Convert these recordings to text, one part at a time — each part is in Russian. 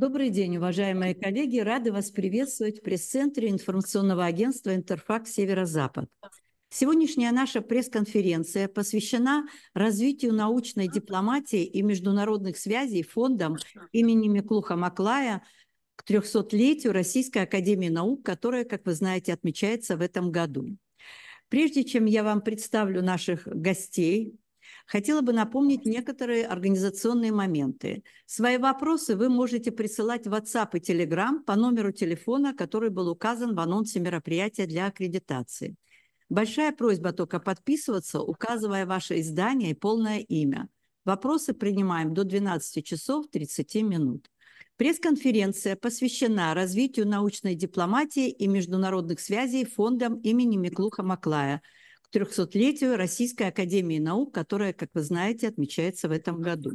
Добрый день, уважаемые коллеги. Рады вас приветствовать в пресс-центре информационного агентства «Интерфакс Северо-Запад». Сегодняшняя наша пресс-конференция посвящена развитию научной дипломатии и международных связей фондом имени Миклуха Маклая к 300-летию Российской Академии Наук, которая, как вы знаете, отмечается в этом году. Прежде чем я вам представлю наших гостей, хотела бы напомнить некоторые организационные моменты. Свои вопросы вы можете присылать в WhatsApp и Telegram по номеру телефона, который был указан в анонсе мероприятия для аккредитации. Большая просьба только подписываться, указывая ваше издание и полное имя. Вопросы принимаем до 12 часов 30 минут. Пресс-конференция посвящена развитию научной дипломатии и международных связей фондом имени Миклуха Маклая – к 300-летию Российской Академии Наук, которая, как вы знаете, отмечается в этом году.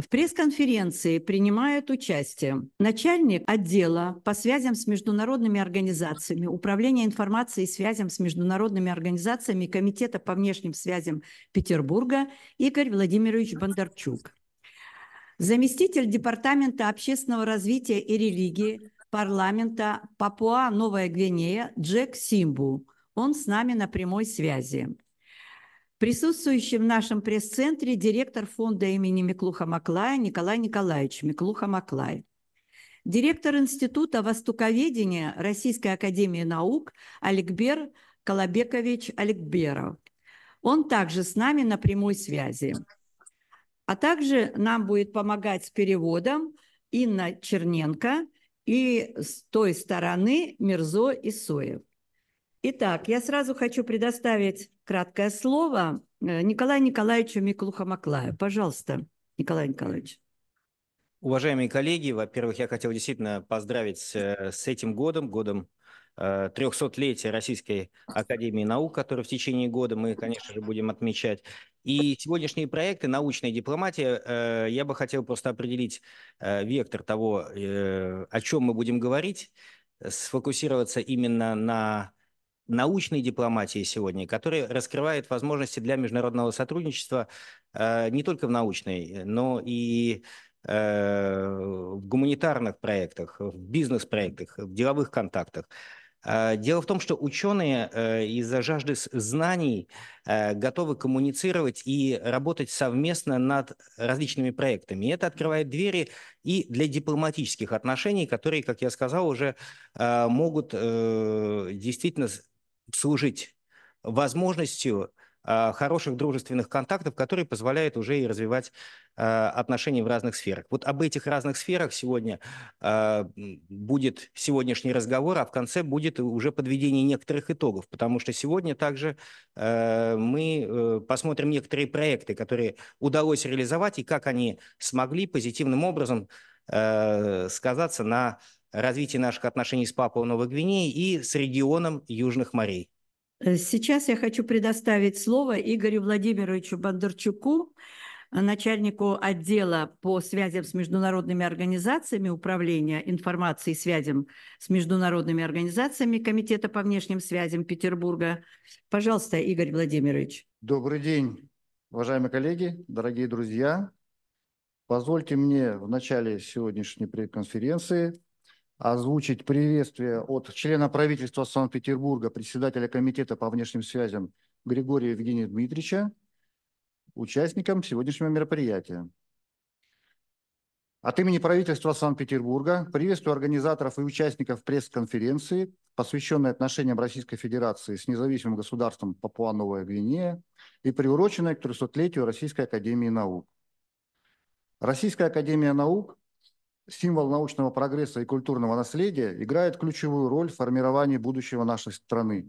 В пресс-конференции принимают участие начальник отдела по связям с международными организациями, Управление информацией и связям с международными организациями Комитета по внешним связям Петербурга Игорь Владимирович Бондарчук, заместитель Департамента общественного развития и религии парламента Папуа Новая Гвинея Джек Симбу – он с нами на прямой связи. Присутствующий в нашем пресс-центре директор фонда имени Миклуха Маклая Николай Николаевич Миклуха Маклай директор Института востоковедения Российской Академии Наук Аликбер Колобекович Аликберов. Он также с нами на прямой связи. А также нам будет помогать с переводом Инна Черненко и с той стороны Мирзо Исоев. Итак, я сразу хочу предоставить краткое слово э, Николаю Николаевичу Миклухамаклаю. Пожалуйста, Николай Николаевич. Уважаемые коллеги, во-первых, я хотел действительно поздравить с э, этим годом, годом 300-летия э, Российской Академии Наук, который в течение года мы, конечно же, будем отмечать. И сегодняшние проекты научной дипломатии я бы хотел просто определить вектор того, о чем мы будем говорить, сфокусироваться именно на научной дипломатии сегодня, которая раскрывает возможности для международного сотрудничества э, не только в научной, но и э, в гуманитарных проектах, в бизнес-проектах, в деловых контактах. Э, дело в том, что ученые из-за жажды знаний готовы коммуницировать и работать совместно над различными проектами. И это открывает двери и для дипломатических отношений, которые, как я сказал, уже могут действительно служить возможностью а, хороших дружественных контактов, которые позволяют уже и развивать а, отношения в разных сферах. Вот об этих разных сферах сегодня а, будет сегодняшний разговор, а в конце будет уже подведение некоторых итогов, потому что сегодня также э, мы э, посмотрим некоторые проекты, которые удалось реализовать и как они смогли позитивным образом э, сказаться на развитие наших отношений с Папуа Новой Гвинеей и с регионом Южных морей. Э, сейчас я хочу предоставить слово Игорю Владимировичу Бондарчуку, э, начальнику отдела по связям с международными организациями Управления информацией и связям с международными организациями Комитета по внешним связям Петербурга. Пожалуйста, Игорь Владимирович. Добрый день, уважаемые коллеги, дорогие друзья. Позвольте мне в начале сегодняшней пресс-конференции озвучить приветствие от члена правительства Санкт-Петербурга, председателя комитета по внешним связям Григория Евгения Дмитриевича, участникам сегодняшнего мероприятия. От имени правительства Санкт-Петербурга приветствую организаторов и участников пресс-конференции, посвященной отношениям Российской Федерации с независимым государством Папуа-Новая Гвинея и приуроченной к 300-летию Российской Академии Наук. Российская Академия Наук символ научного прогресса и культурного наследия, играет ключевую роль в формировании будущего нашей страны.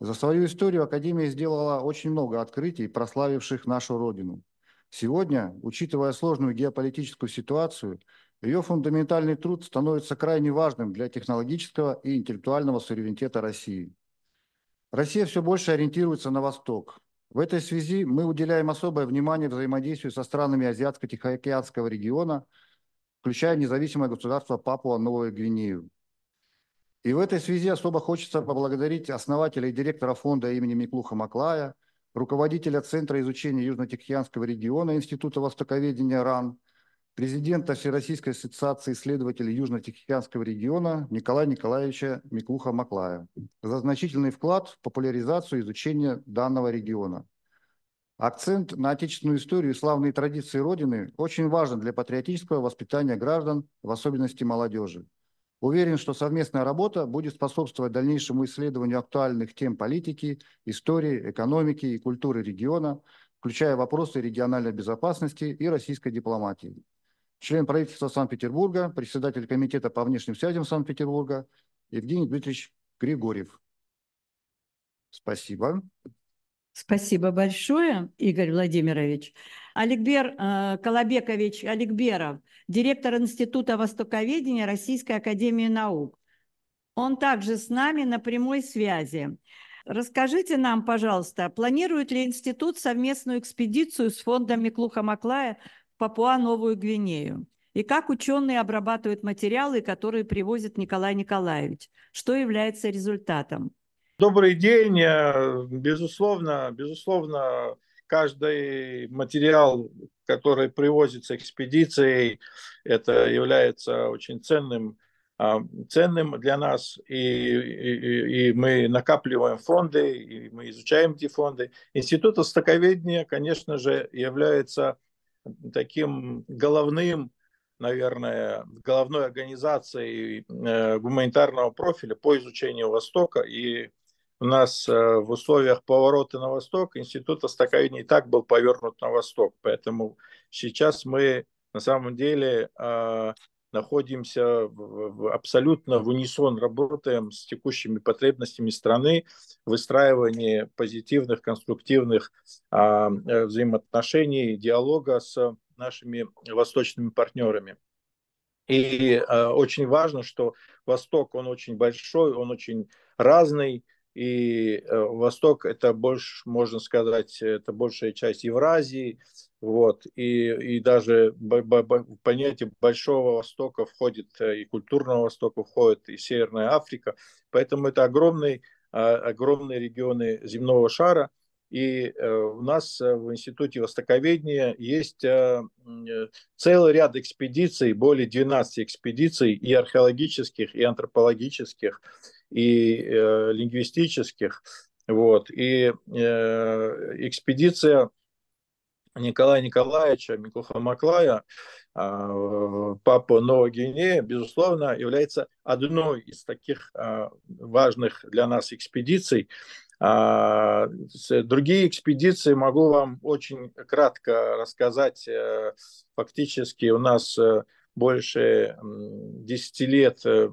За свою историю Академия сделала очень много открытий, прославивших нашу Родину. Сегодня, учитывая сложную геополитическую ситуацию, ее фундаментальный труд становится крайне важным для технологического и интеллектуального суверенитета России. Россия все больше ориентируется на Восток. В этой связи мы уделяем особое внимание взаимодействию со странами Азиатско-Тихоокеанского региона – включая независимое государство Папуа-Новой Гвинею. И в этой связи особо хочется поблагодарить основателя и директора фонда имени Миклуха Маклая, руководителя Центра изучения Южно-Тихоокеанского региона Института востоковедения РАН, президента Всероссийской ассоциации исследователей Южно-Тихоокеанского региона Николая Николаевича Миклуха Маклая за значительный вклад в популяризацию изучения данного региона. Акцент на отечественную историю и славные традиции Родины очень важен для патриотического воспитания граждан, в особенности молодежи. Уверен, что совместная работа будет способствовать дальнейшему исследованию актуальных тем политики, истории, экономики и культуры региона, включая вопросы региональной безопасности и российской дипломатии. Член правительства Санкт-Петербурга, председатель Комитета по внешним связям Санкт-Петербурга Евгений Дмитриевич Григорьев. Спасибо. Спасибо большое, Игорь Владимирович. Аликбер э, Колобекович Аликберов, директор Института Востоковедения Российской Академии Наук. Он также с нами на прямой связи. Расскажите нам, пожалуйста, планирует ли институт совместную экспедицию с фондом Миклуха Маклая в Папуа-Новую Гвинею? И как ученые обрабатывают материалы, которые привозит Николай Николаевич? Что является результатом? Добрый день. Э, безусловно, безусловно, каждый материал, который привозится экспедицией, это является очень ценным, э, ценным для нас. И, и, и мы накапливаем фонды, и мы изучаем эти фонды. Институт востоковедения, конечно же, является таким головным наверное, головной организацией э, гуманитарного профиля по изучению Востока. И у нас э, в условиях поворота на восток институт востоковедения и так был повернут на восток. Поэтому сейчас мы на самом деле э, находимся в, абсолютно в унисон, работаем с текущими потребностями страны, выстраивание позитивных, конструктивных а, э, взаимоотношений, диалога с нашими восточными партнерами. И э, очень важно, что Восток, он очень большой, он очень разный, и э, Восток это больше, можно сказать, это большая часть Евразии, вот, и, и даже в понятие Большого Востока входит э, и культурного Востока входит и Северная Африка, поэтому это огромный, а, огромные регионы земного шара, и э, у нас в Институте Востоковедения есть целый ряд экспедиций, более 12 экспедиций и археологических, и антропологических, и э, лингвистических. Вот. И э, экспедиция Николая Николаевича Микуха Маклая э, а, «Папа Новой Гвинеи», безусловно, является одной из таких э, важных для нас экспедиций. А, другие экспедиции могу вам очень кратко рассказать. Э, фактически у нас э, больше 10 лет э,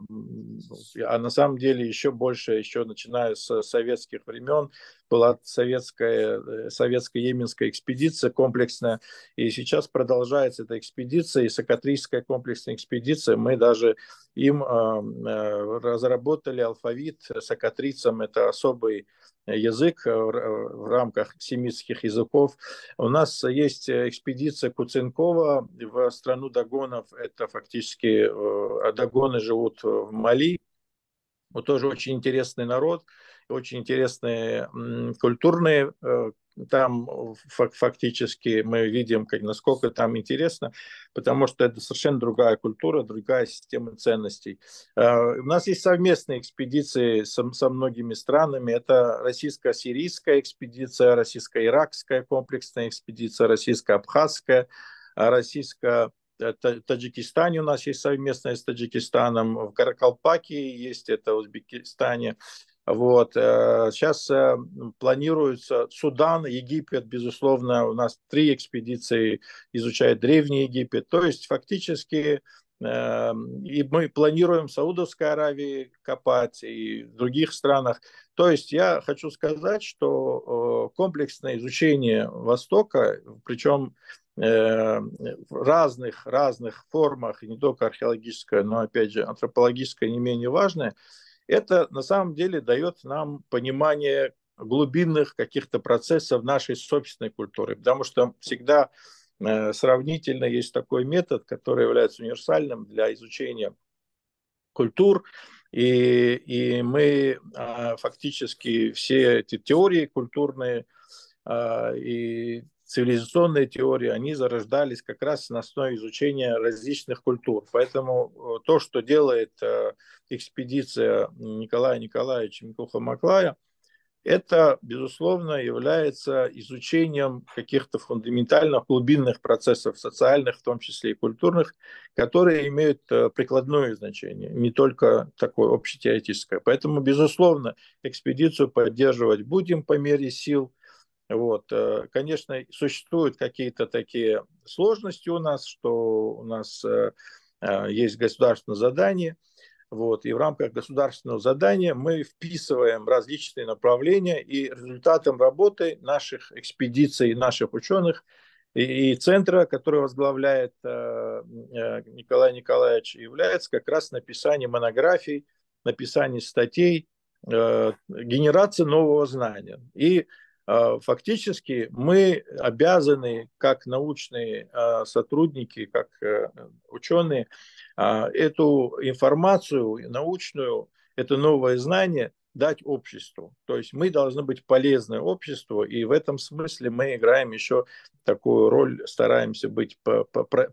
а на самом деле еще больше, еще начиная с советских времен, была советская, э, советско-еменская экспедиция комплексная, и сейчас продолжается эта экспедиция, и сокатрийская комплексная экспедиция, мы даже им эм, э, разработали алфавит э, сокатрицам, это особый язык в рамках семитских языков. У нас есть экспедиция Куценкова в страну Дагонов. Это фактически Дагоны живут в Мали, мы тоже очень интересный народ, очень интересные культурные. Э, там фактически мы видим, как, насколько там интересно, потому что это совершенно другая культура, другая система ценностей. Э, у нас есть совместные экспедиции со, со многими странами. Это российско-сирийская экспедиция, российско-иракская комплексная экспедиция, российско-абхазская, а российско абхазская российская. Таджикистане у нас есть совместное с Таджикистаном, в Каракалпаке есть это, в Узбекистане. Вот. Сейчас э, э, планируется Судан, Египет, безусловно, у нас три экспедиции изучают Древний Египет. То есть фактически э, и мы планируем в Саудовской Аравии копать и в других странах. То есть я хочу сказать, что комплексное изучение Востока, причем Э, в разных, разных формах, и не только археологическая, но, опять же, антропологическая не менее важная, это на самом деле дает нам понимание глубинных каких-то процессов нашей собственной культуры, потому что всегда э, сравнительно есть такой метод, который является универсальным для изучения культур, и, и мы а, фактически все эти теории культурные, а, и цивилизационные теории, они зарождались как раз на основе изучения различных культур. Поэтому э, то, что делает э, экспедиция Николая Николаевича Микуха-Маклая, это, безусловно, является изучением каких-то фундаментальных, глубинных процессов, социальных, в том числе и культурных, которые имеют э, прикладное значение, не только такое общетеоретическое. Поэтому, безусловно, экспедицию поддерживать будем по мере сил – вот. Э, конечно, существуют какие-то такие сложности у нас, что у нас э, э, есть государственное задание, вот, и в рамках государственного задания мы вписываем различные направления, и результатом работы наших экспедиций, наших ученых и, и центра, который возглавляет э, Николай Николаевич, является как раз написание монографий, написание статей, э, генерация нового знания. И а, фактически мы обязаны, как научные а, сотрудники, как э, ученые, а, эту информацию научную, это новое знание дать обществу. То есть мы должны быть полезны обществу, и в этом смысле мы играем еще такую роль, стараемся быть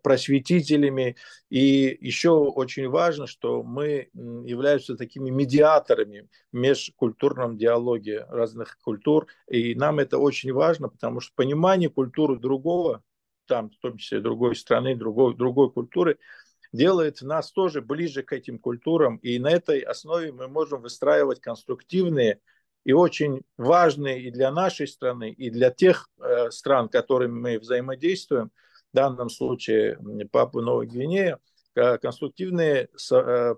просветителями. И еще очень важно, что мы являемся такими медиаторами в межкультурном диалоге разных культур. И нам это очень важно, потому что понимание культуры другого, там, в том числе другой страны, другой, другой культуры – делает нас тоже ближе к этим культурам. И на этой основе мы можем выстраивать конструктивные и очень важные и для нашей страны, и для тех э, стран, которыми мы взаимодействуем, в данном случае Папу Новой Гвинея, э, конструктивные, э,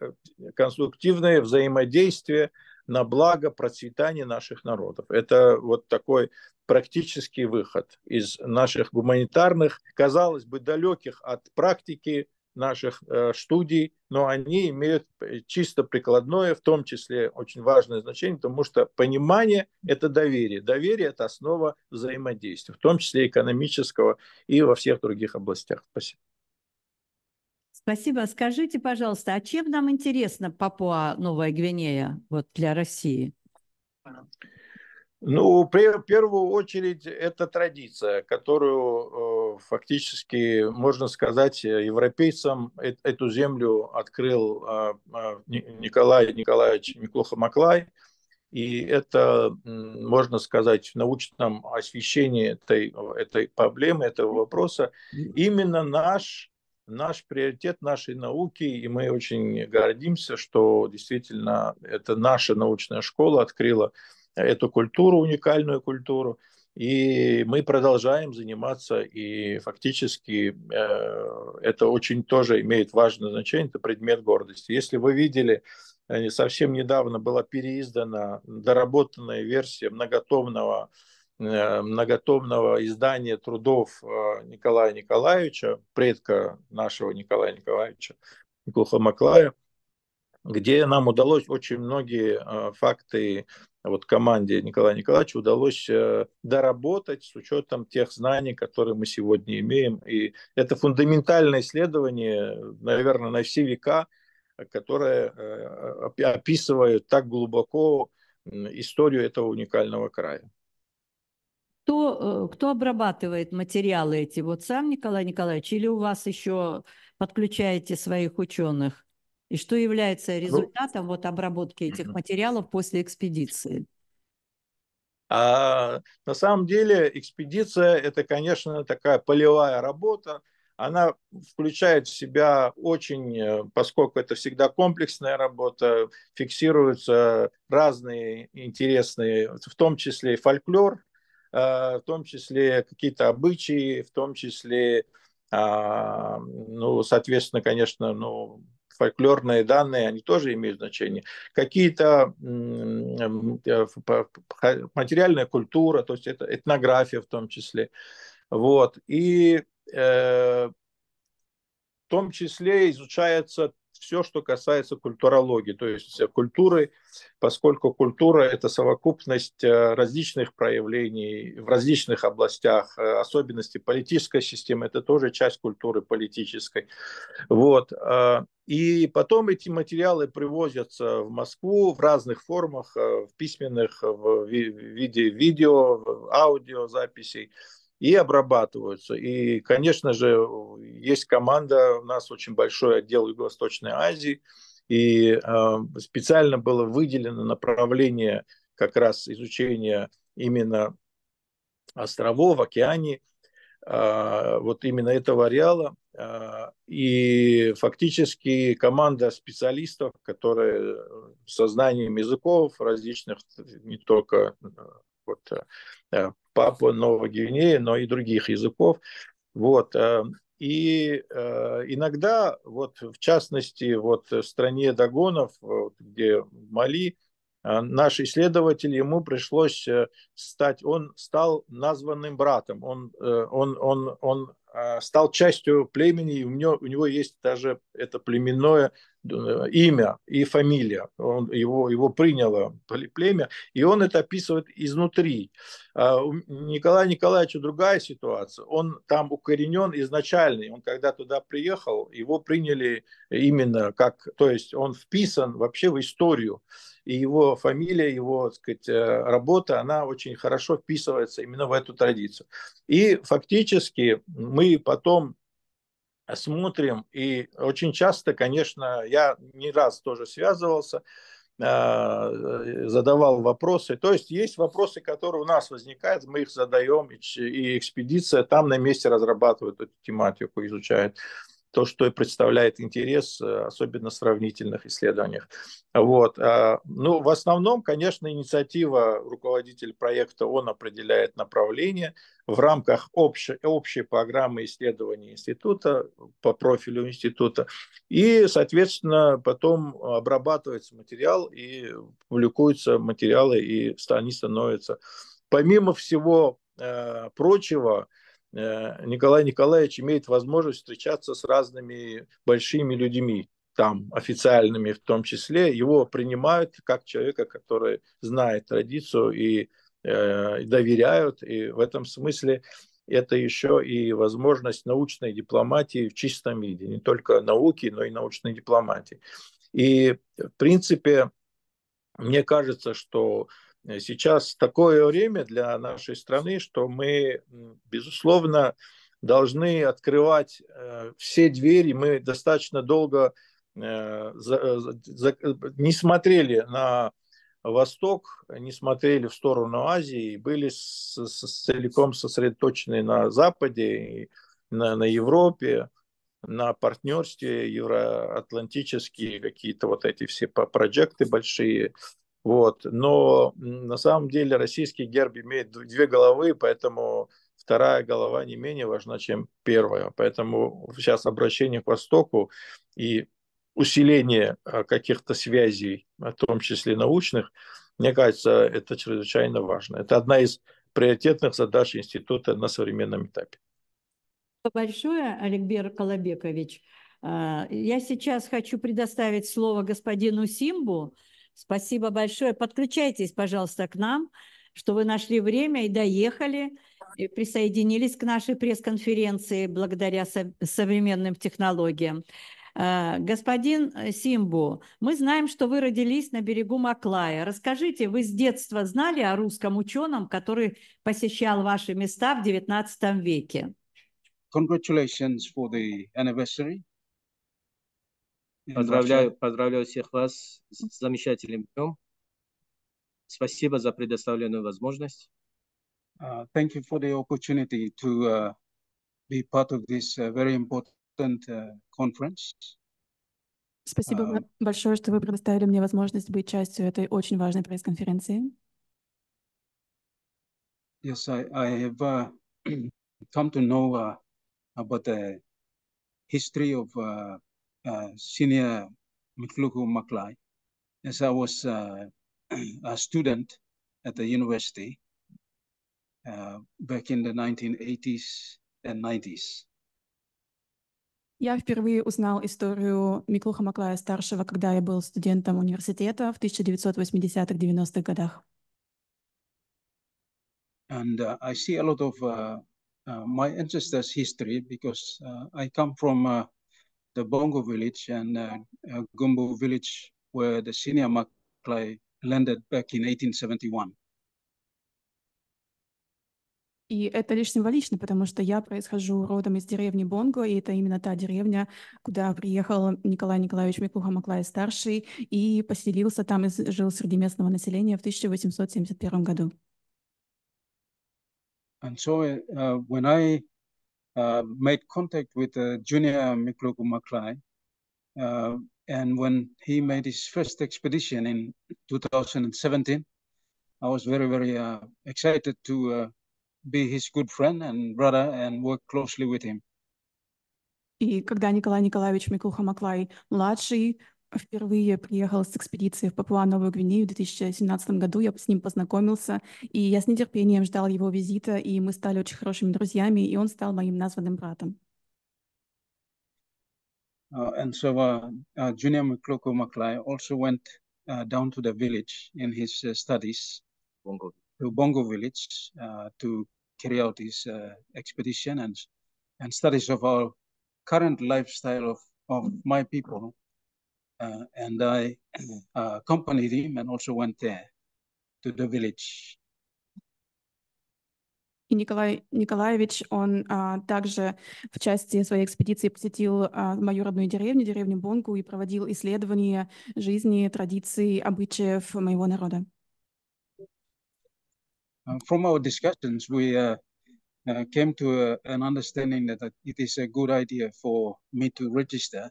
э, конструктивные взаимодействия на благо процветания наших народов. Это вот такой практический выход из наших гуманитарных, казалось бы, далеких от практики наших э, студий, но они имеют чисто прикладное, в том числе очень важное значение, потому что понимание – это доверие. Доверие – это основа взаимодействия, в том числе экономического и во всех других областях. Спасибо. Спасибо. Скажите, пожалуйста, а чем нам интересна Папуа Новая Гвинея вот, для России? Ну, в первую очередь, это традиция, которую э, фактически, можно сказать, европейцам э, эту землю открыл э, Николай Николаевич Миклоха Маклай. И это, можно сказать, в научном освещении этой, этой проблемы, этого вопроса, именно наш наш приоритет нашей науки, и мы очень гордимся, что действительно это наша научная школа открыла эту культуру, уникальную культуру. И мы продолжаем заниматься, и фактически э, это очень тоже имеет важное значение, это предмет гордости. Если вы видели, э, совсем недавно была переиздана доработанная версия многотомного Э, многотомного издания трудов э, Николая Николаевича, предка нашего Николая Николаевича Клухомаклая, где нам удалось очень многие э, факты вот команде Николая Николаевича удалось доработать с учетом тех знаний, которые мы сегодня имеем. И это фундаментальное исследование, наверное, на все века, которое описывает так глубоко историю этого уникального края кто, э, кто обрабатывает материалы эти? Вот сам Николай Николаевич или у вас еще подключаете своих ученых? И что является ну, результатом ну, вот обработки этих угу. материалов после экспедиции? А, на самом деле экспедиция это, конечно, такая полевая работа. Она включает в себя очень, э, поскольку это всегда комплексная работа, фиксируются разные интересные, в том числе и фольклор, а, в том числе какие-то обычаи, в том числе, а, ну, соответственно, конечно, ну, фольклорные данные, они тоже имеют значение. Какие-то э, материальная культура, то есть это этнография в том числе. Вот. И э, в том числе изучается все, что касается культурологии, то есть культуры, поскольку культура – это совокупность э, различных проявлений в различных областях, э, особенности политической системы – это тоже часть культуры политической. Вот. Э, и потом эти материалы привозятся в Москву в разных формах, в письменных, в виде видео, аудиозаписей. записей и обрабатываются. И, конечно же, есть команда, у нас очень большой отдел Юго-Восточной Азии, и э, специально было выделено направление как раз изучения именно островов, океане, э, вот именно этого ареала. Э, и фактически команда специалистов, которые э, со знанием языков различных, не только э, вот э, Папа Новой Гвинеи, но и других языков. Вот. Э, и э, иногда, вот в частности, вот в стране Дагонов, где Мали, э, наш исследователь, ему пришлось э, стать, он стал названным братом, он, э, он, он, он а, стал частью племени, и у него, у него есть даже это племенное э, имя и фамилия. Он, его, его приняло племя, и он это описывает изнутри. А, у Николая Николаевича другая ситуация. Он там укоренен изначальный Он когда туда приехал, его приняли именно как... То есть он вписан вообще в историю. И его фамилия, его так сказать, э, работа, она очень хорошо вписывается именно в эту традицию. И фактически мы мы потом смотрим, и очень часто, конечно, я не раз тоже связывался, э, э, задавал вопросы. То есть есть вопросы, которые у нас возникают, мы их задаем, и экспедиция там на месте разрабатывает эту тематику, изучает то, что представляет интерес, э, особенно в сравнительных исследованиях. Вот. А, ну, в основном, конечно, инициатива, руководитель проекта, он определяет направление – в рамках общей, общей программы исследований института, по профилю института. И, соответственно, потом обрабатывается материал и публикуются материалы, и они становятся. Помимо всего э, прочего, э, Николай Николаевич имеет возможность встречаться с разными большими людьми, там официальными в том числе. Его принимают как человека, который знает традицию и Э, доверяют. И в этом смысле это еще и возможность научной дипломатии в чистом виде, не только науки, но и научной дипломатии. И, в принципе, мне кажется, что сейчас такое время для нашей страны, что мы, безусловно, должны открывать э, все двери. Мы достаточно долго э, не смотрели на Восток, не смотрели в сторону Азии, были с, с, целиком сосредоточены на Западе, на, на Европе, на партнерстве, евроатлантические какие-то вот эти все проекты большие. Вот. Но на самом деле российский герб имеет две головы, поэтому вторая голова не менее важна, чем первая. Поэтому сейчас обращение к Востоку и усиление а, каких-то связей, в том числе научных, мне кажется, это чрезвычайно важно. Это одна из приоритетных задач института на современном этапе. Большое, Олег Колобекович. А, я сейчас хочу предоставить слово господину Симбу. Спасибо большое. Подключайтесь, пожалуйста, к нам, что вы нашли время и доехали, и присоединились к нашей пресс-конференции благодаря современным технологиям. Э, Господин э, Симбу, мы знаем, что вы родились на берегу Маклая. Расскажите, вы с детства знали о русском ученом, который посещал ваши места в XIX веке? Congratulations for the anniversary. Поздравляю, поздравляю всех вас с замечательным днем. Спасибо за предоставленную возможность. Uh, thank you for the opportunity to uh, be part of this uh, very important Uh, conference. Спасибо большое, что вы предоставили мне возможность быть частью этой очень важной пресс-конференции. Yes, I, I have uh, come to know uh, about the history of uh, uh, senior Mikluku Maklai as I was uh, a student at the university uh, back in the 1980s and 90s. Я впервые узнал историю Миклуха Маклая-старшего, когда я был студентом университета в 1980-90-х годах. And uh, I see a lot of uh, uh, my ancestors' history because uh, I come from uh, the Bongo village and uh, uh, Gumbo village where the senior Maklai landed back in 1871. И это лишь символично, потому что я происхожу родом из деревни Бонго, и это именно та деревня, куда приехал Николай Николаевич микуха маклай старший и поселился там и жил среди местного населения в 1871 году. And uh, when I uh, made contact with uh, junior Mikloku Maklai, and when he made his first expedition in 2017, I was very, very excited to be his good friend and brother and work closely with him. И когда Николай Николаевич Миклуха-Маклай младший впервые приехал с экспедиции в Папуа-Новую Гвинею в 2017 году. Я с ним познакомился, и я с нетерпением ждал его визита, и мы стали очень хорошими друзьями, и он стал моим названным братом. Uh, and so uh, uh, Junior Mkloko Maklai also went uh, down to the village in his uh, studies. Bongo. Lubongo village to carry out his expedition and, and studies of our current lifestyle of, of my people. and I accompanied him and also went there to the village. И Николай Николаевич, он а, также в части своей экспедиции посетил а, мою родную деревню, деревню Бонгу, и проводил исследования жизни, традиций, обычаев моего народа. Uh, from our discussions, we uh, uh, came to a, an understanding that, that it is a good idea for me to register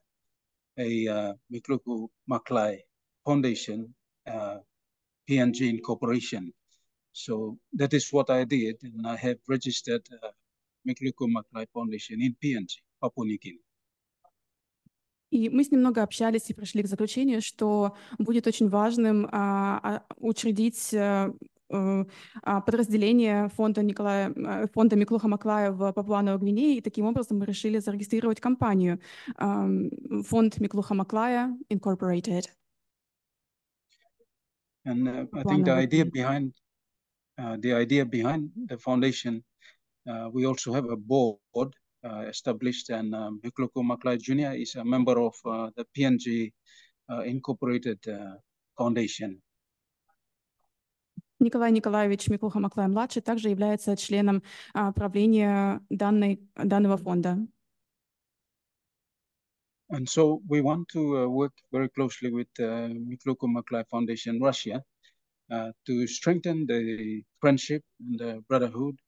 a uh, Mikluku Maklai Foundation uh, PNG Incorporation. So that is what I did, and I have registered uh, Mikluku Maklai Foundation in PNG, Papua New Guinea. И мы с ним много общались и пришли к заключению, что будет очень важным а, учредить э, подразделение фонда, Николая, фонда Миклуха Маклаева по плану Гвинеи, и таким образом мы решили зарегистрировать компанию фонд Миклуха Маклая Incorporated. And uh, I think the idea behind uh, the idea behind the foundation, uh, we also have a board established, and um, Mikloko Maklai Jr. is a member of the PNG Incorporated Foundation. Николай Николаевич Микуха Маклай-младший также является членом правления данной, данного фонда. And so we want to uh, work very closely with uh, Mikluko Maklai Foundation Russia uh, to strengthen the friendship and the brotherhood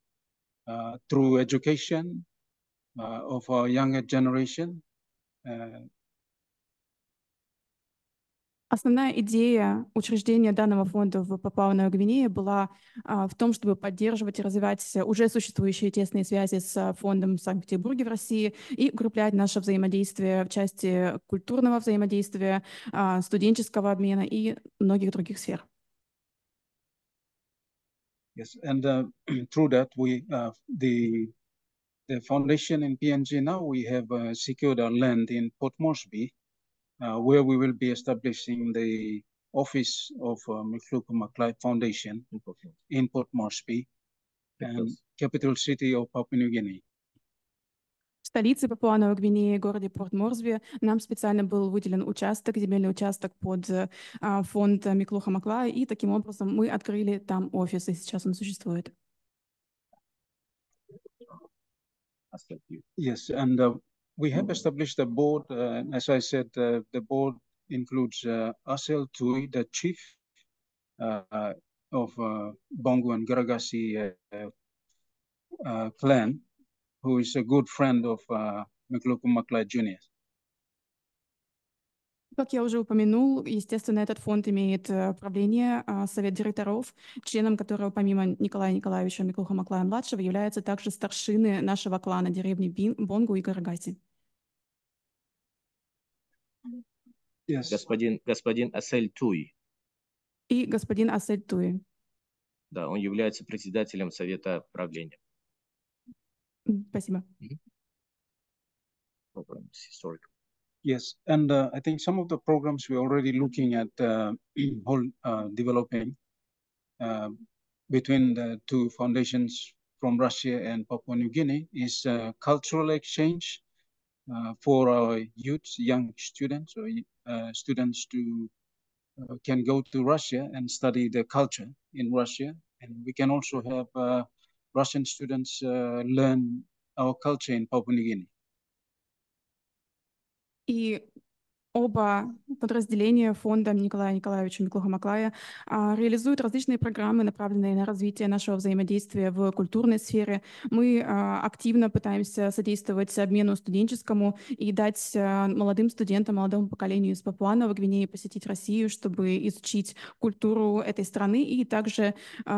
uh, through education uh, of our younger generation uh, Основная идея учреждения данного фонда в Папуа-Новой Гвинее была а, в том, чтобы поддерживать и развивать уже существующие тесные связи с фондом в Санкт-Петербурге в России и укреплять наше взаимодействие в части культурного взаимодействия, а, студенческого обмена и многих других сфер. Yes, and uh, through that, we uh, the the foundation in PNG now we have uh, secured our land in Port Moresby. where we will be establishing the office of uh, McCluke McLeod Foundation okay. in Port Moresby and capital city of Papua New Guinea. В столице Новой Гвинеи, городе Порт-Морсби, нам специально был выделен участок, земельный участок под а, фонд Миклуха Макла, и таким образом мы открыли там офис, и сейчас он существует. Yes, and uh, we have mm-hmm. established a board. Uh, as I said, uh, the board includes uh, Asel Tui, the chief uh, of uh, Bongo and Garagasi uh, clan, who is a good friend of uh, Maklai Jr. Как я уже упомянул, естественно, этот фонд имеет э, правление, а, совет директоров, членом которого помимо Николая Николаевича Миклуха Маклая-младшего являются также старшины нашего клана деревни Бонгу и Карагаси. Yes. Господин, господин Асель Туй. И господин Асель Туй. Да, он является председателем Совета правления. Спасибо. Programs, historical. Yes, and uh, I think some of the programs we're already looking at uh, whole uh, developing uh, between the two foundations from Russia and Papua New Guinea is uh, cultural exchange uh, for our youth, young students, or uh, students to uh, can go to Russia and study the culture in Russia. And we can also have Russian students learn our culture in Papua New Guinea. И Оба подразделения фонда Николая Николаевича Миклуха-Маклая а, реализуют различные программы, направленные на развитие нашего взаимодействия в культурной сфере. Мы а, активно пытаемся содействовать обмену студенческому и дать а, молодым студентам, молодому поколению из папуа Папуанова Гвинеи посетить Россию, чтобы изучить культуру этой страны и также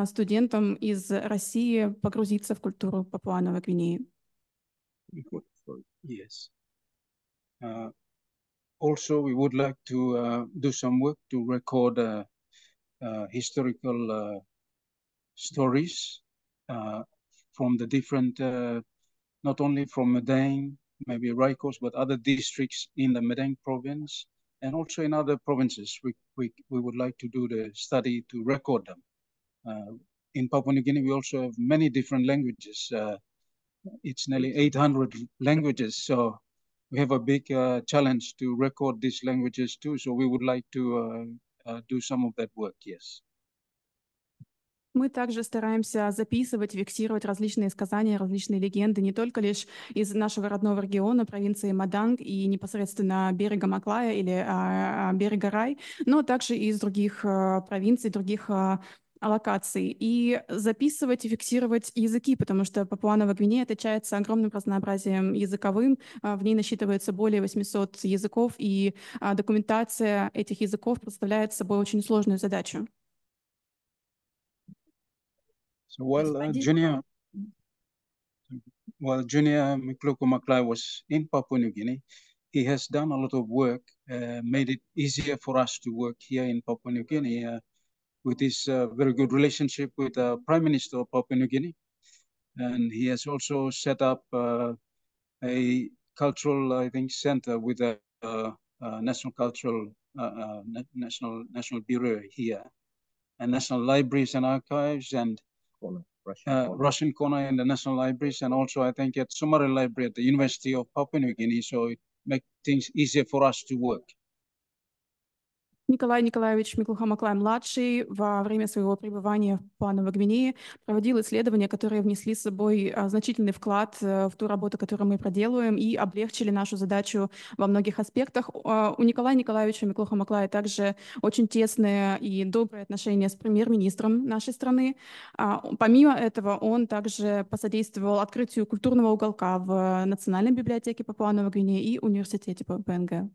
студентам из России погрузиться в культуру Папуа-Новой Гвинеи. Yes. Uh... also, we would like to uh, do some work to record uh, uh, historical stories from the different, not only from Medellin, maybe Raikos, but other districts in the Madang province and also in other provinces. We, we, we would like to do the study to record them. Uh, in Papua New Guinea, we also have many different languages. Uh, it's nearly 800 languages, so we have a big uh, challenge to record these languages too. So we would like to uh, uh, do some of that work, yes. Мы также стараемся записывать, фиксировать различные сказания, различные легенды, не только лишь из нашего родного региона, провинции Маданг и непосредственно берега Маклая или а, а берега Рай, но также из других а, провинций, других а, локаций и записывать и фиксировать языки, потому что Папуанова Гвинея отличается огромным разнообразием языковым. А, в ней насчитывается более 800 языков, и а, документация этих языков представляет собой очень сложную задачу. So while uh, Junior, well, Junior Mikloko Maklai was in Papua New Guinea, he has done a lot of work, uh, made it easier for us to work here in Papua New Guinea. Uh, with his uh, very good relationship with the Prime Minister of Papua New Guinea. And he has also set up uh, a cultural, I think, center with the uh, National Cultural National National Bureau here, and National Libraries and Archives, and Corner, Russian, uh, Corner. Russian, Corner. in the National Libraries, and also I think at Sumari Library at the University of Papua New Guinea. So it makes things easier for us to work. Николай Николаевич Миклухамаклай-младший во время своего пребывания в Пановой Гвинее проводил исследования, которые внесли с собой а, значительный вклад э, в ту работу, которую мы проделываем, и облегчили нашу задачу во многих аспектах. У Николая Николаевича Миклухамаклая также очень тесные и добрые отношения с премьер-министром нашей страны. А, помимо этого, он также посодействовал открытию культурного уголка в э, Национальной библиотеке Папуановой Гвинеи и университете ПНГ.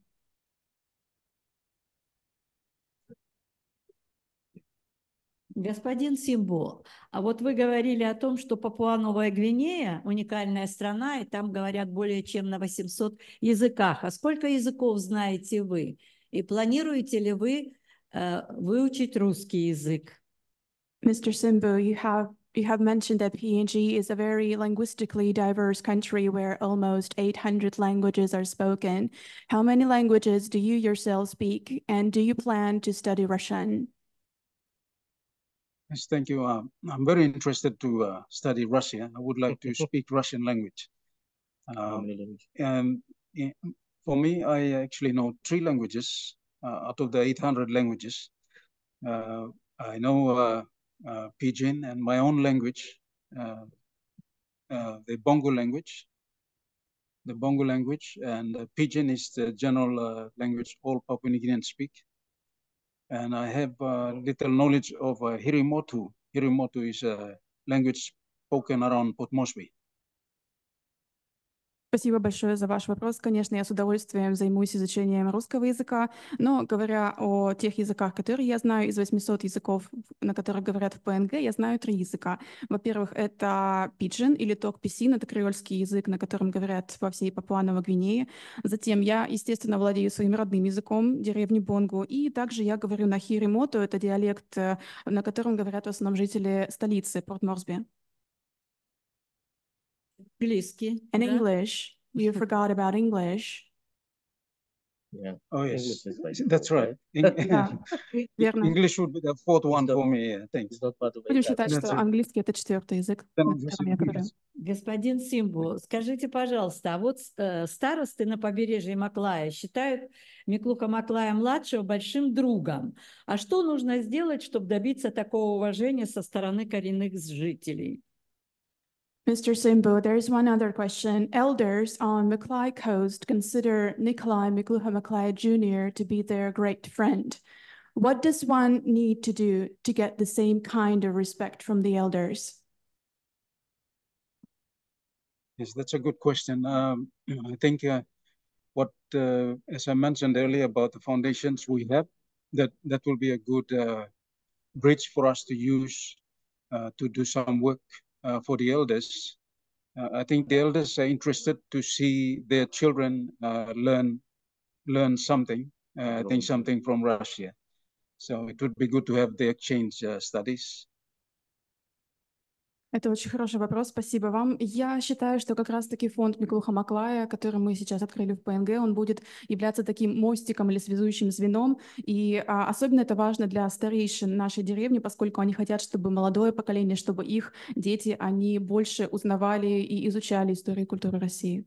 Господин Симбол, а вот вы говорили о том, что Папуа-Новая Гвинея – уникальная страна, и там говорят более чем на 800 языках. А сколько языков знаете вы? И планируете ли вы э, выучить русский язык? Mr. Simbo, you have you have mentioned that PNG is a very linguistically diverse country where almost 800 languages are spoken. How many languages do you yourself speak, and do you plan to study Russian? Yes, thank you. Um, I'm very interested to uh, study Russia. I would like to speak Russian language. Um, and for me, I actually know three languages uh, out of the 800 languages. Uh, I know uh, uh, Pidgin and my own language, uh, the Bongo language, the Bongo language, and Pidgin is the general language all Papua New Guineans speak and I have uh, little knowledge of uh, Hirimotu. Hirimotu is a language spoken around Port Moresby. Спасибо большое за ваш вопрос. Конечно, я с удовольствием займусь изучением русского языка, но говоря о тех языках, которые я знаю из 800 языков, на которых говорят в ПНГ, я знаю три языка. Во-первых, это пиджин или ток-писин, это креольский язык, на котором говорят во всей Папуановой Гвинее. Затем я, естественно, владею своим родным языком, деревни Бонгу, и также я говорю на Хиримоту, это диалект, э, на котором говорят в основном жители столицы Порт-Морсби. Английский. And да? English. You forgot about English. Yeah. Oh yes, like that's right. Yeah. English would be the fourth one for me. Yeah, thanks. Будем считать, что английский это четвертый язык. Господин Симбу, скажите, пожалуйста, а вот э, старосты на побережье Маклая считают Миклуха Маклая младшего большим другом. А что нужно сделать, чтобы добиться такого уважения со стороны коренных жителей? Mr. Simbu, there is one other question. Elders on McClay Coast consider Nikolai McLuhan McClay Jr. to be their great friend. What does one need to do to get the same kind of respect from the elders? Yes, that's a good question. Um, I think uh, what, uh, as I mentioned earlier about the foundations we have, that that will be a good uh, bridge for us to use uh, to do some work uh, for the elders. Uh, I think the elders are interested to see their children uh, learn learn something, I think something from Russia. So it would be good to have the exchange studies. Это очень хороший вопрос, спасибо вам. Я считаю, что как раз-таки фонд Миклуха Маклая, который мы сейчас открыли в ПНГ, он будет являться таким мостиком или связующим звеном. И а, особенно это важно для старейшин нашей деревни, поскольку они хотят, чтобы молодое поколение, чтобы их дети, они больше узнавали и изучали историю и культуру России.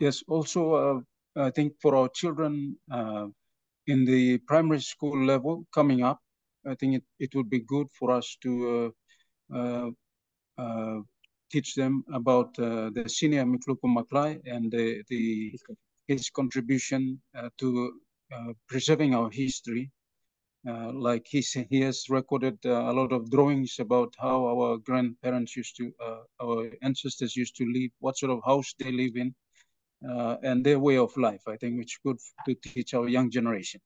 Yes, also uh, I think for our children uh, in the primary school level coming up, I think it, it would be good for us to uh, uh, uh, teach them about the senior Mikluku Maklai and the, the his contribution to preserving our history. like he he has recorded a lot of drawings about how our grandparents used to, our ancestors used to live, what sort of house they live in, uh, and their way of life, I think, it's good to teach our young generation.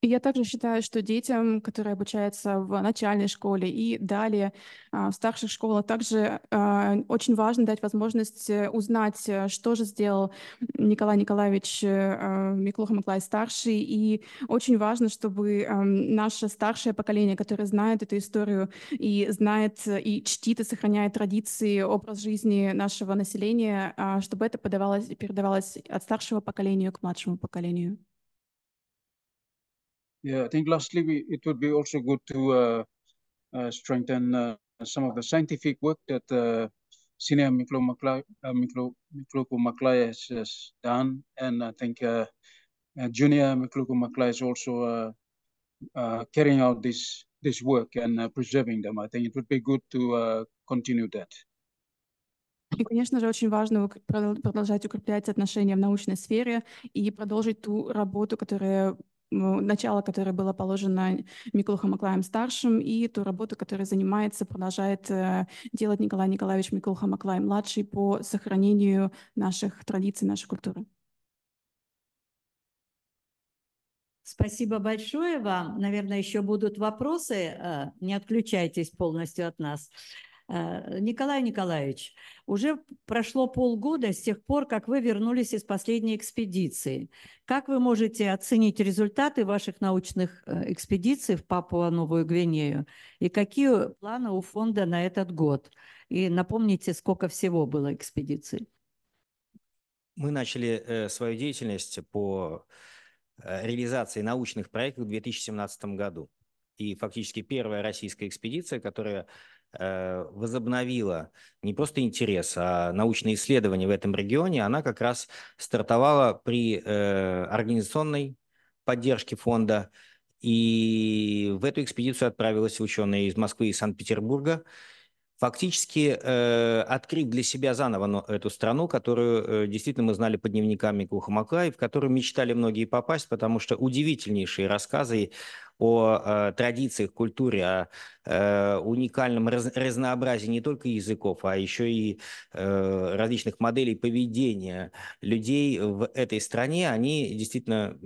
И я также считаю, что детям, которые обучаются в начальной школе и далее а, в старших школах, также а, очень важно дать возможность э, узнать, э, что же сделал Николай Николаевич Миклуха э, Миклай старший. И очень важно, чтобы а, наше старшее поколение, которое знает эту историю и знает и чтит и сохраняет традиции, образ жизни нашего населения, чтобы это подавалось, и передавалось от старшего поколения к младшему поколению. Yeah, I think lastly, we, it would be also good to uh, uh, strengthen uh, some of the scientific work that uh, senior Miklo Maklai, Miklo, Maklai has, has, done. And I think uh, uh, junior Mikloko Maklai is also carrying out this, this work and preserving them. I think it would be good to continue that. И, конечно же, очень важно продолжать укреплять отношения в научной сфере и продолжить ту работу, которая Ну, начало, которое было положено Миклухом Маклаем-старшим, и ту работу, которая занимается, продолжает э, делать Николай Николаевич Миклуха Маклаем-младший по сохранению наших традиций, нашей культуры. Спасибо большое вам. Наверное, еще будут вопросы. Э, не отключайтесь полностью от нас. Э, Николай Николаевич, уже прошло полгода с тех пор, как вы вернулись из последней экспедиции. Как вы можете оценить результаты ваших научных э, экспедиций в Папуа-Новую Гвинею? И какие планы у фонда на этот год? И напомните, сколько всего было экспедиций? Мы начали э, свою деятельность по реализации научных проектов в 2017 году. И фактически первая российская экспедиция, которая Э, возобновила не просто интерес, а научные исследования в этом регионе, она как раз стартовала при э, организационной поддержке фонда. И в эту экспедицию отправилась ученые из Москвы и Санкт-Петербурга, фактически э, открыть для себя заново эту страну, которую э, действительно мы знали по дневникам Кухамака, и в которую мечтали многие попасть, потому что удивительнейшие рассказы о э, традициях, культуре, о э, уникальном раз, разнообразии не только языков, а еще и э, различных моделей поведения людей в этой стране, они действительно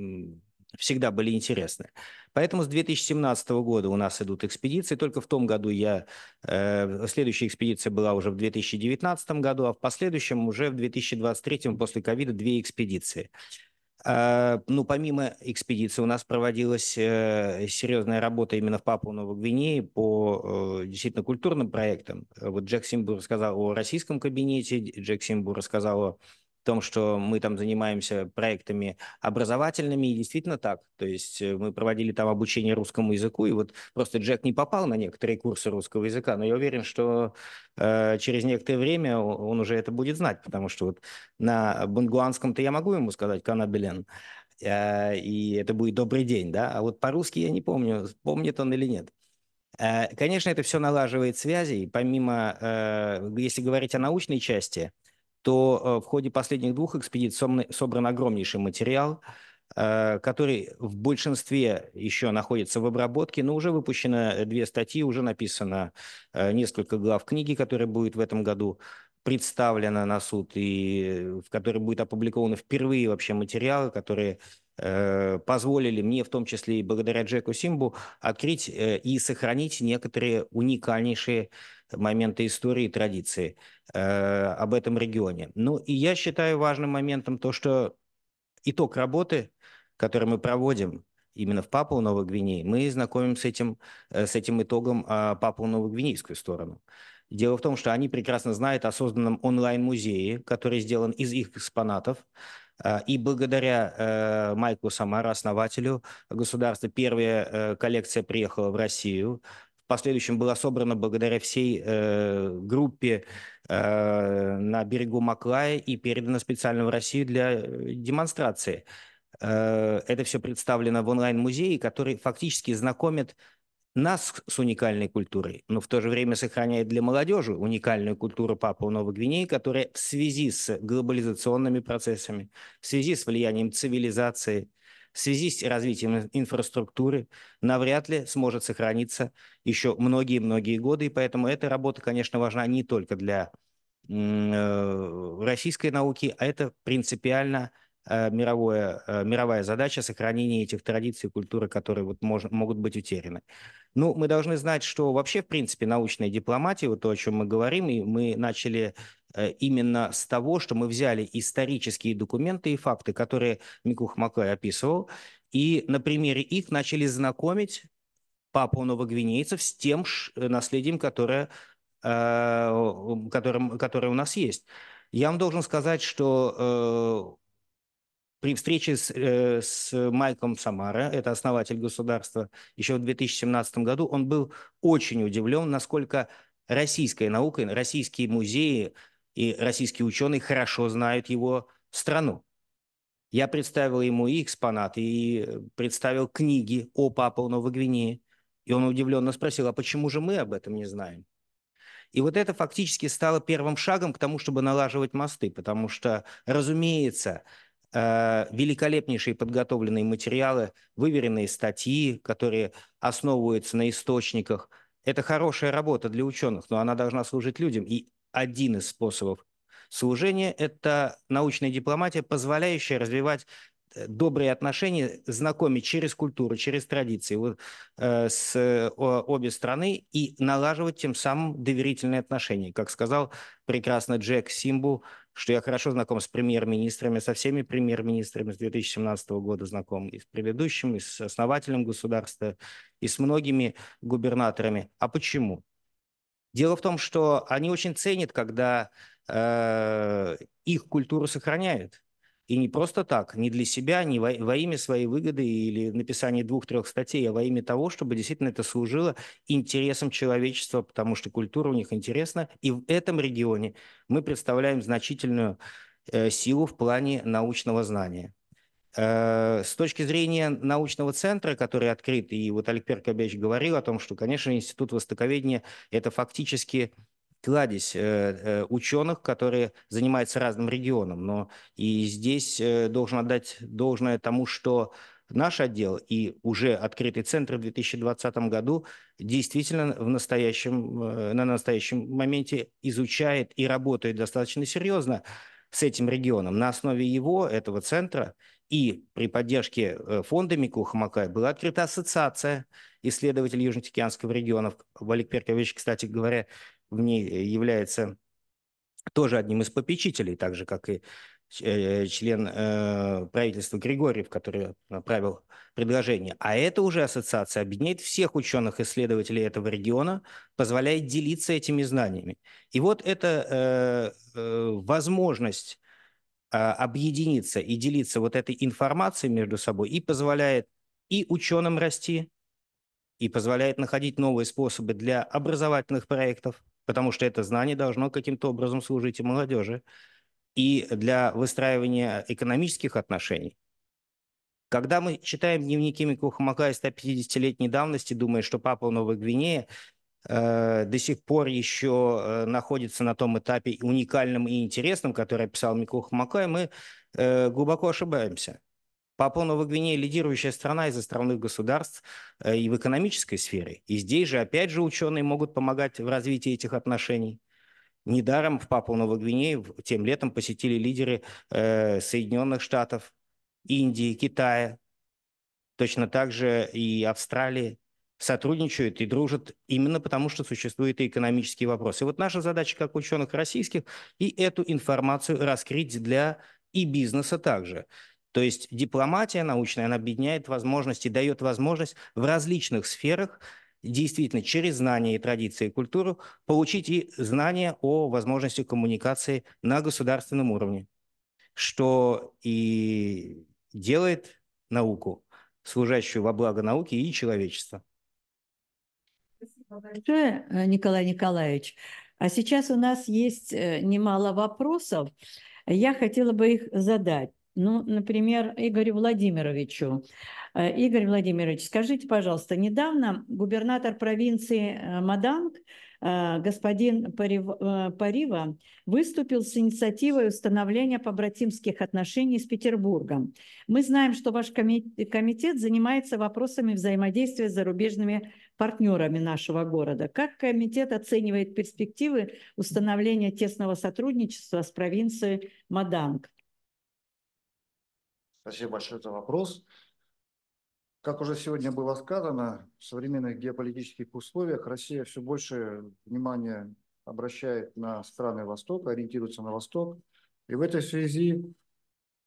всегда были интересны. Поэтому с 2017 года у нас идут экспедиции. Только в том году я... Э, следующая экспедиция была уже в 2019 году, а в последующем уже в 2023 после ковида две экспедиции. А, ну, помимо экспедиции у нас проводилась э, серьезная работа именно в Папу Новой Гвинеи по э, действительно культурным проектам. Вот Джек Симбу рассказал о российском кабинете, Джек Симбу рассказал о том, что мы там занимаемся проектами образовательными, и действительно так. То есть э, мы проводили там обучение русскому языку, и вот просто Джек не попал на некоторые курсы русского языка, но я уверен, что э, через некоторое время он уже это будет знать, потому что вот на бангуанском-то я могу ему сказать «канабелен», э, и это будет «добрый день», да, а вот по-русски я не помню, помнит он или нет. Э, конечно, это все налаживает связи, и помимо, э, если говорить о научной части, то э, в ходе последних двух экспедиций собран огромнейший материал, э, который в большинстве еще находится в обработке, но уже выпущено две статьи, уже написано э, несколько глав книги, которая будет в этом году представлена на суд, и в которой будет опубликованы впервые вообще материалы, которые позволили мне, в том числе и благодаря Джеку Симбу, открыть и сохранить некоторые уникальнейшие моменты истории и традиции э, об этом регионе. Ну и я считаю важным моментом то, что итог работы, который мы проводим именно в Папуа Новой Гвинеи, мы знакомим с этим, э, с этим итогом а, Папуа Новогвинейскую сторону. Дело в том, что они прекрасно знают о созданном онлайн-музее, который сделан из их экспонатов. А, и благодаря э, Майклу Самара, основателю государства, первая э, коллекция приехала в Россию в последующем была собрана благодаря всей э, группе э, на берегу Маклая и передана специально в Россию для э, демонстрации. Э, это все представлено в онлайн-музее, который фактически знакомит нас с уникальной культурой, но в то же время сохраняет для молодежи уникальную культуру Папуа Новой Гвинеи, которая в связи с глобализационными процессами, в связи с влиянием цивилизации, в связи с развитием инфраструктуры навряд ли сможет сохраниться еще многие-многие годы. И поэтому эта работа, конечно, важна не только для э, российской науки, а это принципиально Э, мировое, э, мировая задача сохранения этих традиций и культуры, которые вот мож, могут быть утеряны. Ну, мы должны знать, что вообще, в принципе, научная дипломатия, вот то, о чем мы говорим, и мы начали э, именно с того, что мы взяли исторические документы и факты, которые Микух Маклай описывал, и на примере их начали знакомить папу новогвинейцев с тем наследием, которое, которым, которое у нас есть. Я вам должен сказать, что при встрече с, э, с Майком Самара, это основатель государства, еще в 2017 году, он был очень удивлен, насколько российская наука, российские музеи и российские ученые хорошо знают его страну. Я представил ему и экспонаты, и представил книги о Папуа Новой Гвинее. И он удивленно спросил, а почему же мы об этом не знаем? И вот это фактически стало первым шагом к тому, чтобы налаживать мосты, потому что, разумеется, Э, великолепнейшие подготовленные материалы, выверенные статьи, которые основываются на источниках. Это хорошая работа для ученых, но она должна служить людям. И один из способов служения – это научная дипломатия, позволяющая развивать добрые отношения, знакомить через культуру, через традиции вот, э, с э, обе страны и налаживать тем самым доверительные отношения. Как сказал прекрасно Джек Симбу, что я хорошо знаком с премьер-министрами, со всеми премьер-министрами с 2017 года знаком, и с предыдущим, и с основателем государства, и с многими губернаторами. А почему? Дело в том, что они очень ценят, когда э, их культуру сохраняют – и не просто так, не для себя, не во, во имя своей выгоды или написания двух-трех статей, а во имя того, чтобы действительно это служило интересам человечества, потому что культура у них интересна. И в этом регионе мы представляем значительную э, силу в плане научного знания. Э, с точки зрения научного центра, который открыт, и вот Алексей Кобяч говорил о том, что, конечно, Институт Востоковедения – это фактически кладезь э, э, ученых, которые занимаются разным регионом. Но и здесь э, должен отдать должное тому, что наш отдел и уже открытый центр в 2020 году действительно в настоящем, на настоящем моменте изучает и работает достаточно серьезно с этим регионом. На основе его, этого центра, и при поддержке фонда Микуха Макая была открыта ассоциация исследователей Южно-Тихоокеанского региона. Валик Перкович, кстати говоря, в ней э, является тоже одним из попечителей, так же, как и э, член э, правительства Григорьев, который направил предложение. А это уже ассоциация объединяет всех ученых-исследователей этого региона, позволяет делиться этими знаниями. И вот эта возможность а, объединиться и делиться вот этой информацией между собой и позволяет и ученым расти, и позволяет находить новые способы для образовательных проектов – потому что это знание должно каким-то образом служить и молодежи, и для выстраивания экономических отношений. Когда мы читаем дневники Микухамака 150-летней давности, думая, что Папа в Новой Гвинее э, до сих пор еще э, находится на том этапе уникальном и интересном, который описал Микухамака, и мы э, глубоко ошибаемся. Папуа Новая Гвинея – лидирующая страна из островных государств э, и в экономической сфере. И здесь же, опять же, ученые могут помогать в развитии этих отношений. Недаром в Папуа Новой Гвинеи тем летом посетили лидеры э, Соединенных Штатов, Индии, Китая. Точно так же и Австралии сотрудничают и дружат именно потому, что существуют и экономические вопросы. И вот наша задача как ученых российских и эту информацию раскрыть для и бизнеса также. То есть дипломатия научная, она объединяет возможности, дает возможность в различных сферах действительно через знания и традиции и культуру получить и знания о возможности коммуникации на государственном уровне, что и делает науку, служащую во благо науки и человечества. Спасибо большое, э, Николай Николаевич. А сейчас у нас есть э, немало вопросов. Я хотела бы их задать ну, например, Игорю Владимировичу. Э, Игорь Владимирович, скажите, пожалуйста, недавно губернатор провинции э, Маданг э, господин Парива выступил с инициативой установления побратимских отношений с Петербургом. Мы знаем, что ваш комитет занимается вопросами взаимодействия с зарубежными партнерами нашего города. Как комитет оценивает перспективы установления тесного сотрудничества с провинцией Маданг? Спасибо большое за вопрос. Как уже сегодня было сказано, в современных геополитических условиях Россия все больше внимания обращает на страны Востока, ориентируется на Восток. И в этой связи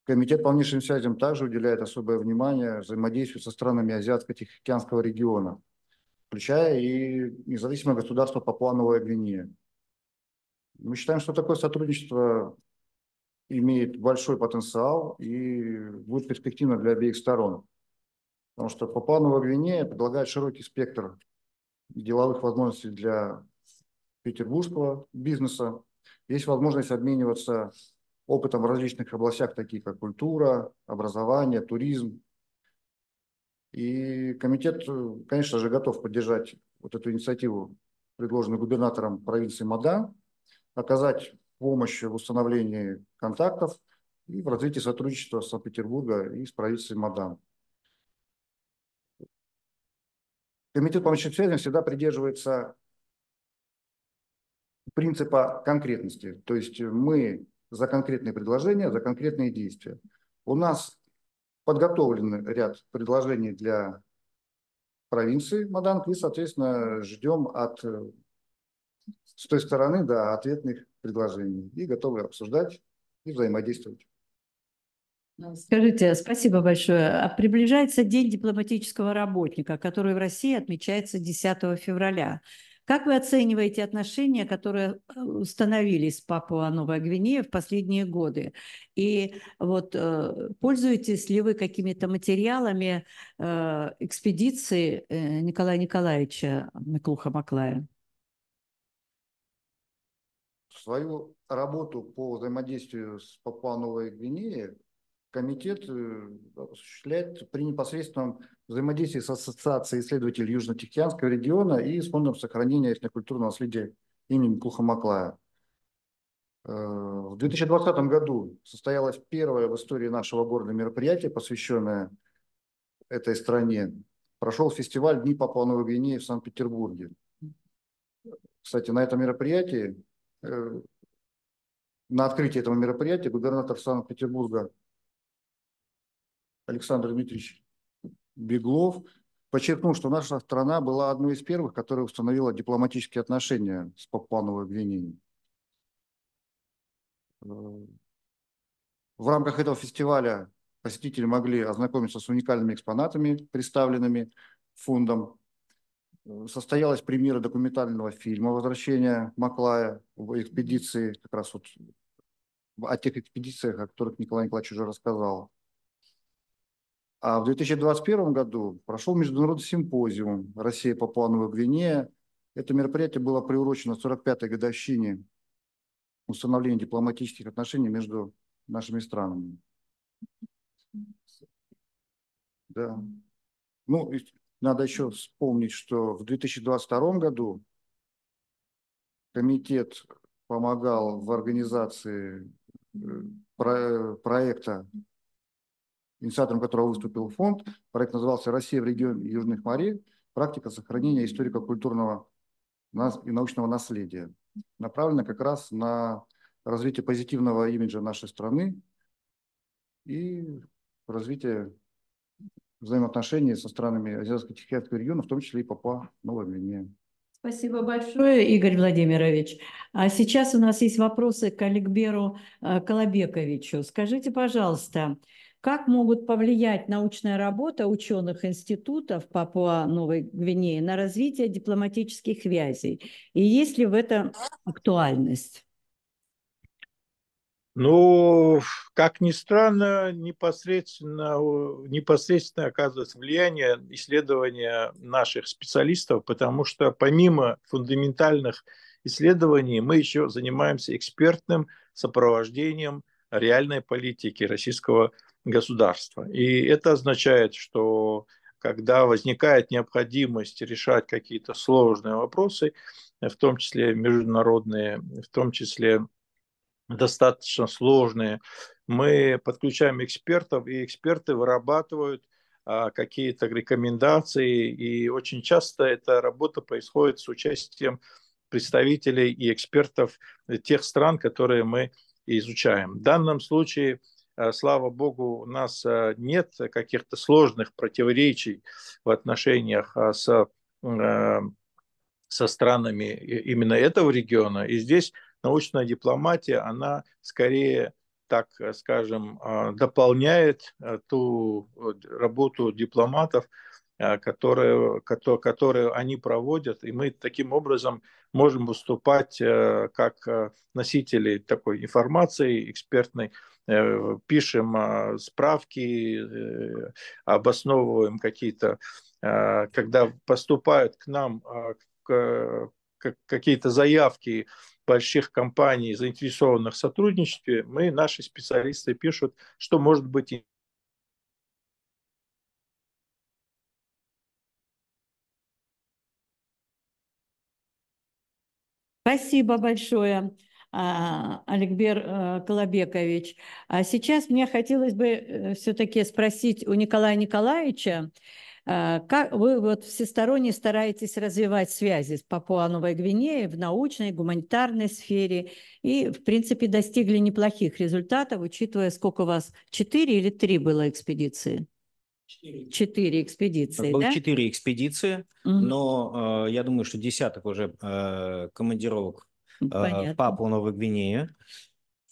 Комитет по внешним связям также уделяет особое внимание взаимодействию со странами Азиатско-Тихоокеанского региона, включая и независимое государство по плановой Гвинее. Мы считаем, что такое сотрудничество имеет большой потенциал и будет перспективно для обеих сторон. Потому что по Гвинея предлагает широкий спектр деловых возможностей для петербургского бизнеса. Есть возможность обмениваться опытом в различных областях, таких как культура, образование, туризм. И комитет, конечно же, готов поддержать вот эту инициативу, предложенную губернатором провинции Мада, оказать помощи в установлении контактов и в развитии сотрудничества Санкт-Петербурга и с правительством Мадан. Комитет по научным связям всегда придерживается принципа конкретности. То есть мы за конкретные предложения, за конкретные действия. У нас подготовлен ряд предложений для провинции Маданг и, соответственно, ждем от с той стороны да, ответных предложений и готовы обсуждать и взаимодействовать. Скажите, спасибо большое. А приближается День дипломатического работника, который в России отмечается 10 февраля. Как вы оцениваете отношения, которые э, установились с Папуа Новой Гвинеей в последние годы? И вот э, пользуетесь ли вы какими-то материалами э, экспедиции Николая Николаевича Миклуха-Маклая? Свою работу по взаимодействию с Папуа-Новой Гвинеей комитет э, осуществляет при непосредственном взаимодействии с Ассоциацией исследователей Южно-Тихоокеанского региона и с Фондом сохранения этнокультурного наследия имени Клуха Маклая. Э, в 2020 году состоялось первое в истории нашего города мероприятие, посвященное этой стране. Прошел фестиваль Дни Папуа-Новой Гвинеи в Санкт-Петербурге. Кстати, на этом мероприятии Э, на открытии этого мероприятия губернатор Санкт-Петербурга Александр Дмитриевич Беглов подчеркнул, что наша страна была одной из первых, которая установила дипломатические отношения с Папановым Гвинеей. Э, в рамках этого фестиваля посетители могли ознакомиться с уникальными экспонатами, представленными фондом состоялась премьера документального фильма «Возвращение Маклая» в экспедиции, как раз вот о тех экспедициях, о которых Николай Николаевич уже рассказал. А в 2021 году прошел международный симпозиум россия по плану Гвинея». Это мероприятие было приурочено 45-й годовщине установления дипломатических отношений между нашими странами. Да. Ну, надо еще вспомнить, что в 2022 году комитет помогал в организации э, проекта, инициатором которого выступил фонд. Проект назывался «Россия в регионе Южных морей. Практика сохранения историко-культурного и научного наследия», Направлено как раз на развитие позитивного имиджа нашей страны и развитие взаимоотношений со странами Азиатско-Тихоокеанского региона, в том числе и Папа Новая Гвинея. Спасибо большое, Игорь Владимирович. А сейчас у нас есть вопросы к Аликберу э, Колобековичу. Скажите, пожалуйста, как могут повлиять научная работа ученых институтов Папуа Новой Гвинеи на развитие дипломатических связей? И есть ли в этом актуальность? Ну, как ни странно, непосредственно, непосредственно оказывает влияние исследования наших специалистов, потому что помимо фундаментальных исследований мы еще занимаемся экспертным сопровождением реальной политики российского государства. И это означает, что когда возникает необходимость решать какие-то сложные вопросы, в том числе международные, в том числе достаточно сложные. Мы подключаем экспертов, и эксперты вырабатывают а, какие-то рекомендации, и очень часто эта работа происходит с участием представителей и экспертов тех стран, которые мы изучаем. В данном случае, а, слава богу, у нас а, нет каких-то сложных противоречий в отношениях со, со странами именно этого региона. И здесь научная дипломатия, она скорее так э, скажем, э, дополняет э, ту работу дипломатов, которые, которые они проводят, и мы таким образом можем выступать как носители такой информации экспертной, пишем справки, обосновываем какие-то, когда поступают к нам какие-то заявки больших компаний, заинтересованных в сотрудничестве, мы, наши специалисты пишут, что может быть Спасибо большое, а, Аликбер э, Колобекович. А сейчас мне хотелось бы э, все-таки спросить у Николая Николаевича, а, как вы вот всесторонне стараетесь развивать связи с Папуа-Новой Гвинеей в научной, гуманитарной сфере и, в принципе, достигли неплохих результатов, учитывая, сколько у вас, четыре или три было экспедиции? Четыре экспедиции, Было да? четыре экспедиции, угу. но э, я думаю, что десяток уже э, командировок э, в Папуа-Новой Гвинею.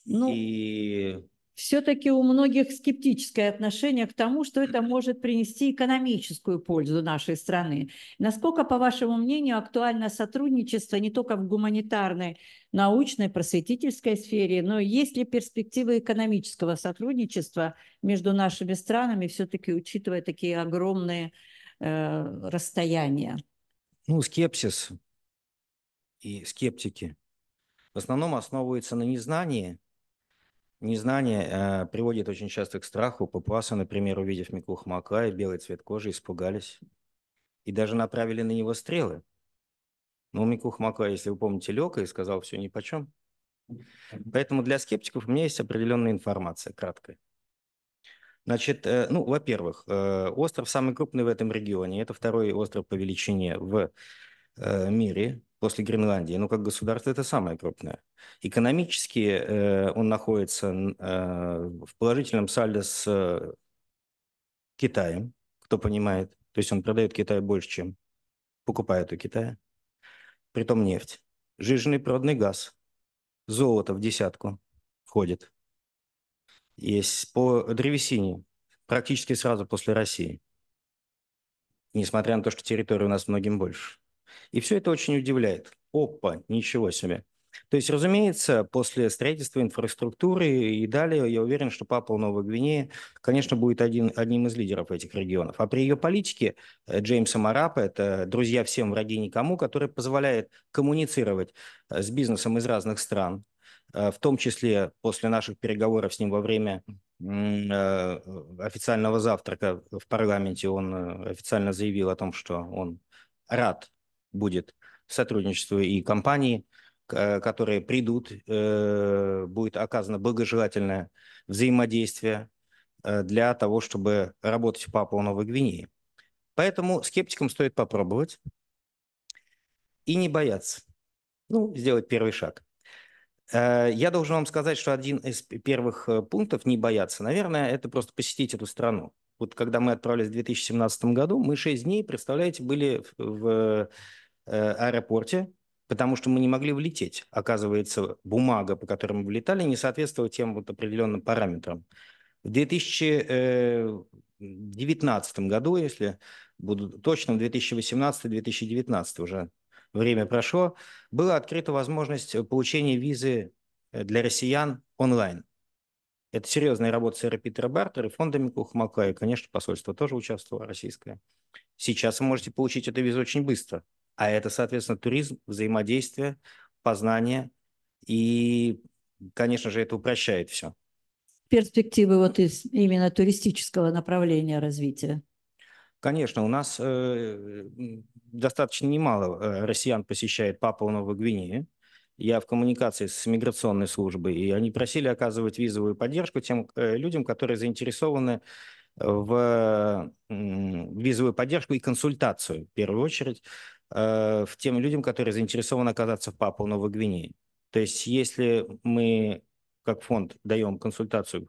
Ну, и все-таки у многих скептическое отношение к тому, что это может принести экономическую пользу нашей страны. Насколько, по вашему мнению, актуально сотрудничество не только в гуманитарной, научной, просветительской сфере, но есть ли перспективы экономического сотрудничества между нашими странами, все-таки учитывая такие огромные э, расстояния? Ну, скепсис и скептики в основном основываются на незнании – Незнание э, приводит очень часто к страху. Папуасы, например, увидев Миклух Маклая, белый цвет кожи, испугались и даже направили на него стрелы. Но ну, Миклух Маклай, если вы помните, лег и сказал все ни по чем. Поэтому для скептиков у меня есть определенная информация, краткая. Значит, э, ну, во-первых, э, остров самый крупный в этом регионе. Это второй остров по величине в э, мире после Гренландии, но ну, как государство, это самое крупное. Экономически э, он находится э, в положительном сальдо с э, Китаем, кто понимает. То есть он продает Китаю больше, чем покупает у Китая. Притом нефть. Жиженый природный газ. Золото в десятку входит. Есть по древесине практически сразу после России. Несмотря на то, что территория у нас многим больше. И все это очень удивляет. Опа, ничего себе. То есть, разумеется, после строительства инфраструктуры и далее, я уверен, что Папуа Новой Гвинеи, конечно, будет один, одним из лидеров этих регионов. А при ее политике э, Джеймса Марапа, это друзья всем, враги никому, который позволяет коммуницировать э, с бизнесом из разных стран, э, в том числе после наших переговоров с ним во время официального завтрака в парламенте он официально заявил о том, что он рад будет сотрудничество и компании, которые придут, э, будет оказано благожелательное взаимодействие э, для того, чтобы работать в Папуа Новой Гвинеи. Поэтому скептикам стоит попробовать и не бояться. Ну, сделать первый шаг. Э, я должен вам сказать, что один из первых пунктов «не бояться», наверное, это просто посетить эту страну вот когда мы отправились в 2017 году, мы 6 дней, представляете, были в э, аэропорте, потому что мы не могли влететь. Оказывается, бумага, по которой мы влетали, не соответствовала тем вот определенным параметрам. В 2019 э, году, если буду точным, 2018-2019 уже время прошло, была открыта возможность получения визы э, для россиян онлайн. Это серьезная работа Сэра Питера Бартера и фондами Кухмака, и, конечно, посольство тоже участвовало российское. Сейчас вы можете получить эту визу очень быстро. А это, соответственно, туризм, взаимодействие, познание. И, конечно же, это упрощает все. Перспективы вот из именно туристического направления развития. Конечно, у нас э, достаточно немало э, россиян посещает Папуа Новой Гвинеи. Я в коммуникации с миграционной службой, и они просили оказывать визовую поддержку тем э, людям, которые заинтересованы в визовую поддержку и консультацию, в первую очередь, э, в тем людям, которые заинтересованы оказаться в Папу Новой Гвинеи. То есть если мы как фонд даем консультацию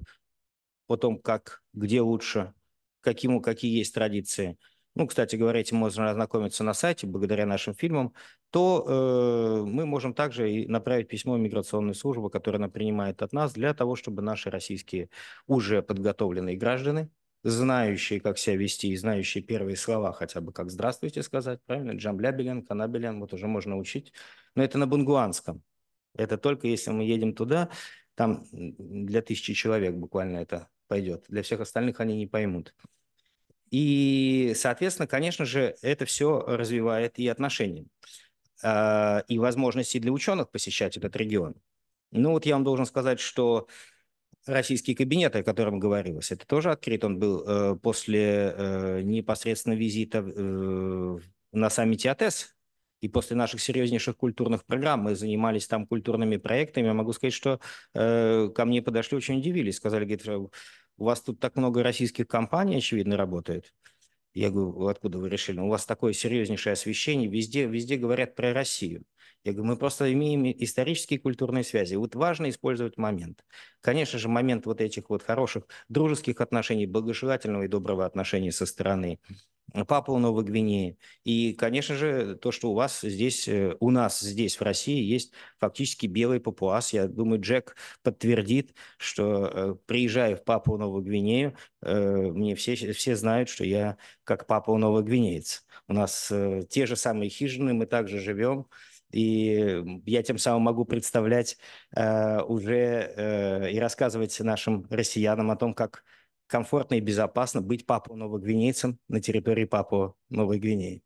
о том, как, где лучше, каким, какие есть традиции – ну, кстати говоря, этим можно ознакомиться на сайте благодаря нашим фильмам, то э, мы можем также и направить письмо в миграционную службу, которая она принимает от нас, для того, чтобы наши российские уже подготовленные граждане, знающие, как себя вести, и знающие первые слова, хотя бы как «здравствуйте» сказать, правильно? Джамблябелен, канабелен, вот уже можно учить. Но это на бунгуанском. Это только если мы едем туда, там для тысячи человек буквально это пойдет. Для всех остальных они не поймут. И, соответственно, конечно же, это все развивает и отношения, а, и возможности для ученых посещать этот регион. Ну вот я вам должен сказать, что российский кабинет, о котором говорилось, это тоже открыт. Он был э, после э, непосредственно визита э, на саммите АТЭС. И после наших серьезнейших культурных программ мы занимались там культурными проектами. Я могу сказать, что э, ко мне подошли, очень удивились. Сказали, говорит, у вас тут так много российских компаний, очевидно, работает. Я говорю, откуда вы решили? Ну, у вас такое серьезнейшее освещение, везде, везде говорят про Россию. Я говорю, мы просто имеем исторические культурные связи. Вот важно использовать момент. Конечно же, момент вот этих вот хороших дружеских отношений, благожелательного и доброго отношения со стороны Папуа Новой Гвинеи. И, конечно же, то, что у вас здесь, э, у нас здесь в России есть фактически белый папуас. Я думаю, Джек подтвердит, что э, приезжая в Папуа Новую Гвинею, э, мне все, все знают, что я как Папуа Новогвинеец. У нас те же самые хижины, мы также живем, и я тем самым могу представлять э, уже э, и рассказывать нашим россиянам о том, как комфортно и безопасно быть папу новогвинейцем на территории папу Новой Гвинеи.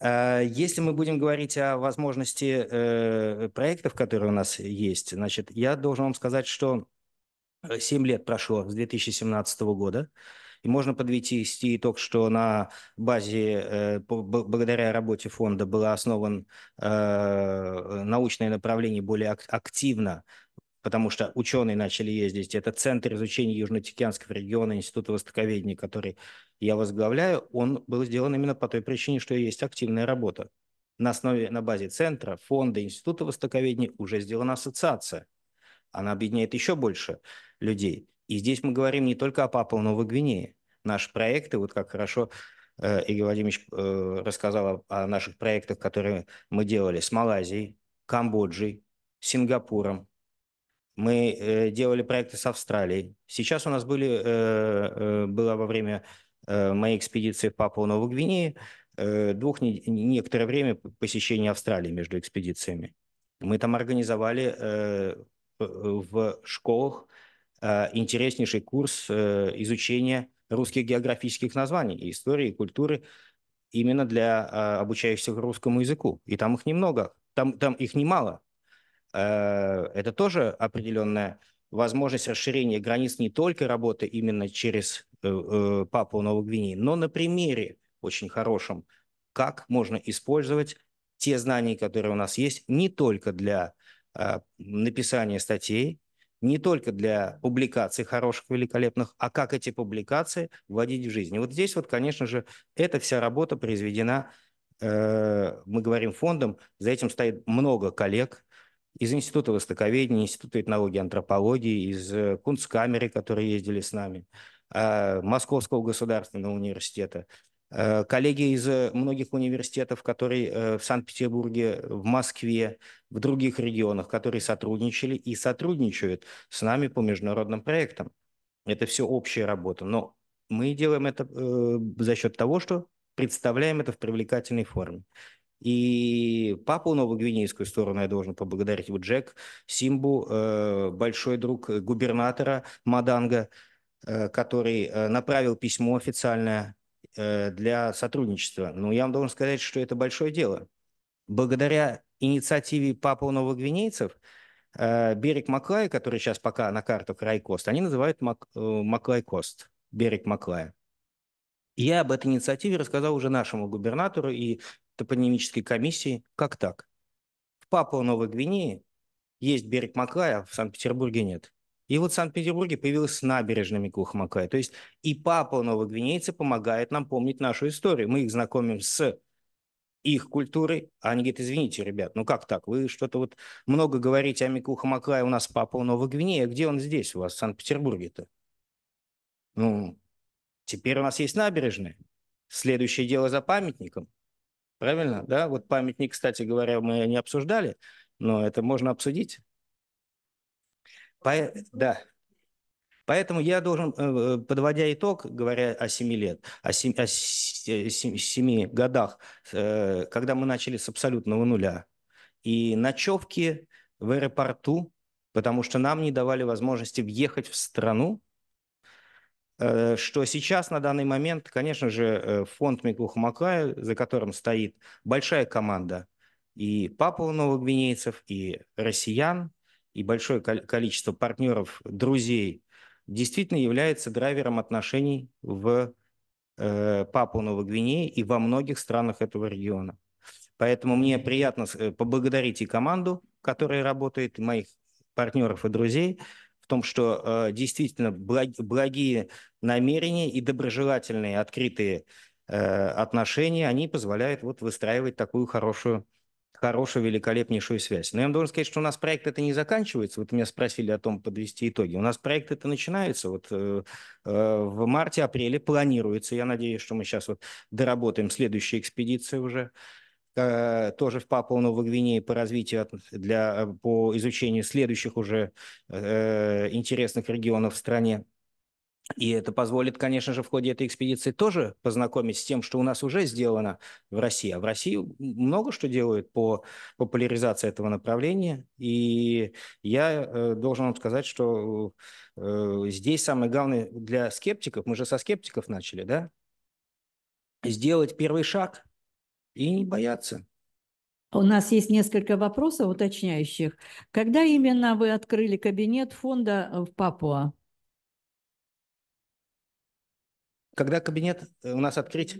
Э, если мы будем говорить о возможности э, проектов, которые у нас есть, значит, я должен вам сказать, что 7 э, лет прошло с 2017 года. И можно подвести итог, что на базе, э, благодаря работе фонда, было основан э, научное направление более активно потому что ученые начали ездить. Это Центр изучения Южно-Тихоокеанского региона Института Востоковедения, который я возглавляю, он был сделан именно по той причине, что есть активная работа. На основе, на базе Центра, Фонда, Института Востоковедения уже сделана ассоциация. Она объединяет еще больше людей. И здесь мы говорим не только о Папуа Новой Гвинее. Наши проекты, вот как хорошо э, Игорь Владимирович э, рассказал о наших проектах, которые мы делали с Малайзией, Камбоджей, Сингапуром. Мы э, делали проекты с Австралией. Сейчас у нас были, было во время моей экспедиции в Папуа Новой Гвинеи двух, некоторое время посещения Австралии между экспедициями. Мы там организовали в школах Э, интереснейший курс э, изучения русских географических названий и истории, и культуры именно для э, обучающихся русскому языку. И там их немного, там, там их немало. Это тоже определенная возможность расширения границ не только работы именно через Папу Новой Гвинеи, но на примере очень хорошем, как можно использовать те знания, которые у нас есть, не только для написания статей, не только для публикаций хороших, великолепных, а как эти публикации вводить в жизнь. И вот здесь вот, конечно же, эта вся работа произведена, э, мы говорим фондом, за этим стоит много коллег из Института Востоковедения, Института этнологии и антропологии, из э, Кунсткамеры, которые ездили с нами, э, Московского государственного университета, Э, коллеги из э, многих университетов, которые э, в Санкт-Петербурге, в Москве, в других регионах, которые сотрудничали и сотрудничают с нами по международным проектам. Это все общая работа. Но мы делаем это за счет того, что представляем это в привлекательной форме. И папу новогвинейскую сторону я должен поблагодарить. Вот Джек Симбу, большой друг губернатора Маданга, который направил письмо официальное Э, для сотрудничества. Но я вам должен сказать, что это большое дело. Благодаря инициативе Папа Новогвинейцев э, берег Маклая, который сейчас пока на картах Райкост, они называют Мак... Э, Маклайкост, берег Маклая. Я об этой инициативе рассказал уже нашему губернатору и топонимической комиссии. Как так? В Папуа Новой Гвинеи есть берег Маклая, а в Санкт-Петербурге нет. И вот в Санкт-Петербурге появилась с набережными Кухмакай. То есть и папа новогвинейцы помогает нам помнить нашу историю. Мы их знакомим с их культурой, а они говорят, извините, ребят, ну как так, вы что-то вот много говорите о Микуха у нас папа у Новой Гвинеи, где он здесь у вас, в Санкт-Петербурге-то? Ну, теперь у нас есть набережная, следующее дело за памятником, правильно, да? Вот памятник, кстати говоря, мы не обсуждали, но это можно обсудить. По... Да. Поэтому я должен, э, э, подводя итог, говоря о семи лет, о семи о семи 7 годах, э, когда мы начали с абсолютного нуля, и ночевки в аэропорту, потому что нам не давали возможности въехать в страну, что сейчас, на данный момент, конечно же, фонд Миклуха за которым стоит большая команда и папуа новогвинейцев, и россиян, и большое количество партнеров, друзей, действительно является драйвером отношений в э, Папуа-Новой Гвинее и во многих странах этого региона. Поэтому мне приятно э, поблагодарить и команду, которая работает, и моих партнеров и друзей, в том, что э, действительно благ, благие намерения и доброжелательные, открытые э, отношения, они позволяют вот выстраивать такую хорошую хорошую, великолепнейшую связь. Но я вам должен сказать, что у нас проект это не заканчивается. Вот меня спросили о том подвести итоги. У нас проект это начинается. Вот э, э в марте-апреле планируется. Я надеюсь, что мы сейчас вот доработаем следующие экспедиции уже э, тоже в Папуа Новой Гвинеи по развитию для э, по изучению следующих уже э, интересных регионов в стране. И это позволит, конечно же, в ходе этой экспедиции тоже познакомить с тем, что у нас уже сделано в России. А в России много что делают по популяризации этого направления. И я э, должен вам сказать, что э, здесь самое главное для скептиков, мы же со скептиков начали, да, сделать первый шаг и не бояться. У нас есть несколько вопросов уточняющих. Когда именно вы открыли кабинет фонда э, в Папуа? Когда кабинет э, у нас открыть?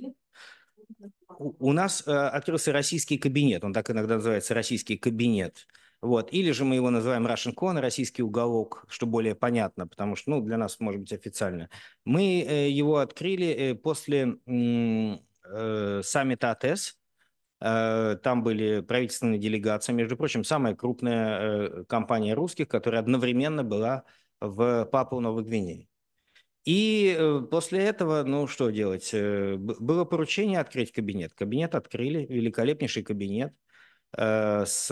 У нас э, открылся российский кабинет, он так иногда называется, российский кабинет. Вот. Или же мы его называем Russian Con, российский уголок, что более понятно, потому что ну, для нас, может быть, официально. Мы э, его открыли э, после э, саммита АТС. Э, там были правительственные делегации, между прочим, самая крупная э, компания русских, которая одновременно была в Папу Новой Гвинеи. И э, после этого, ну что делать? Э, было поручение открыть кабинет. Кабинет открыли, великолепнейший кабинет э, с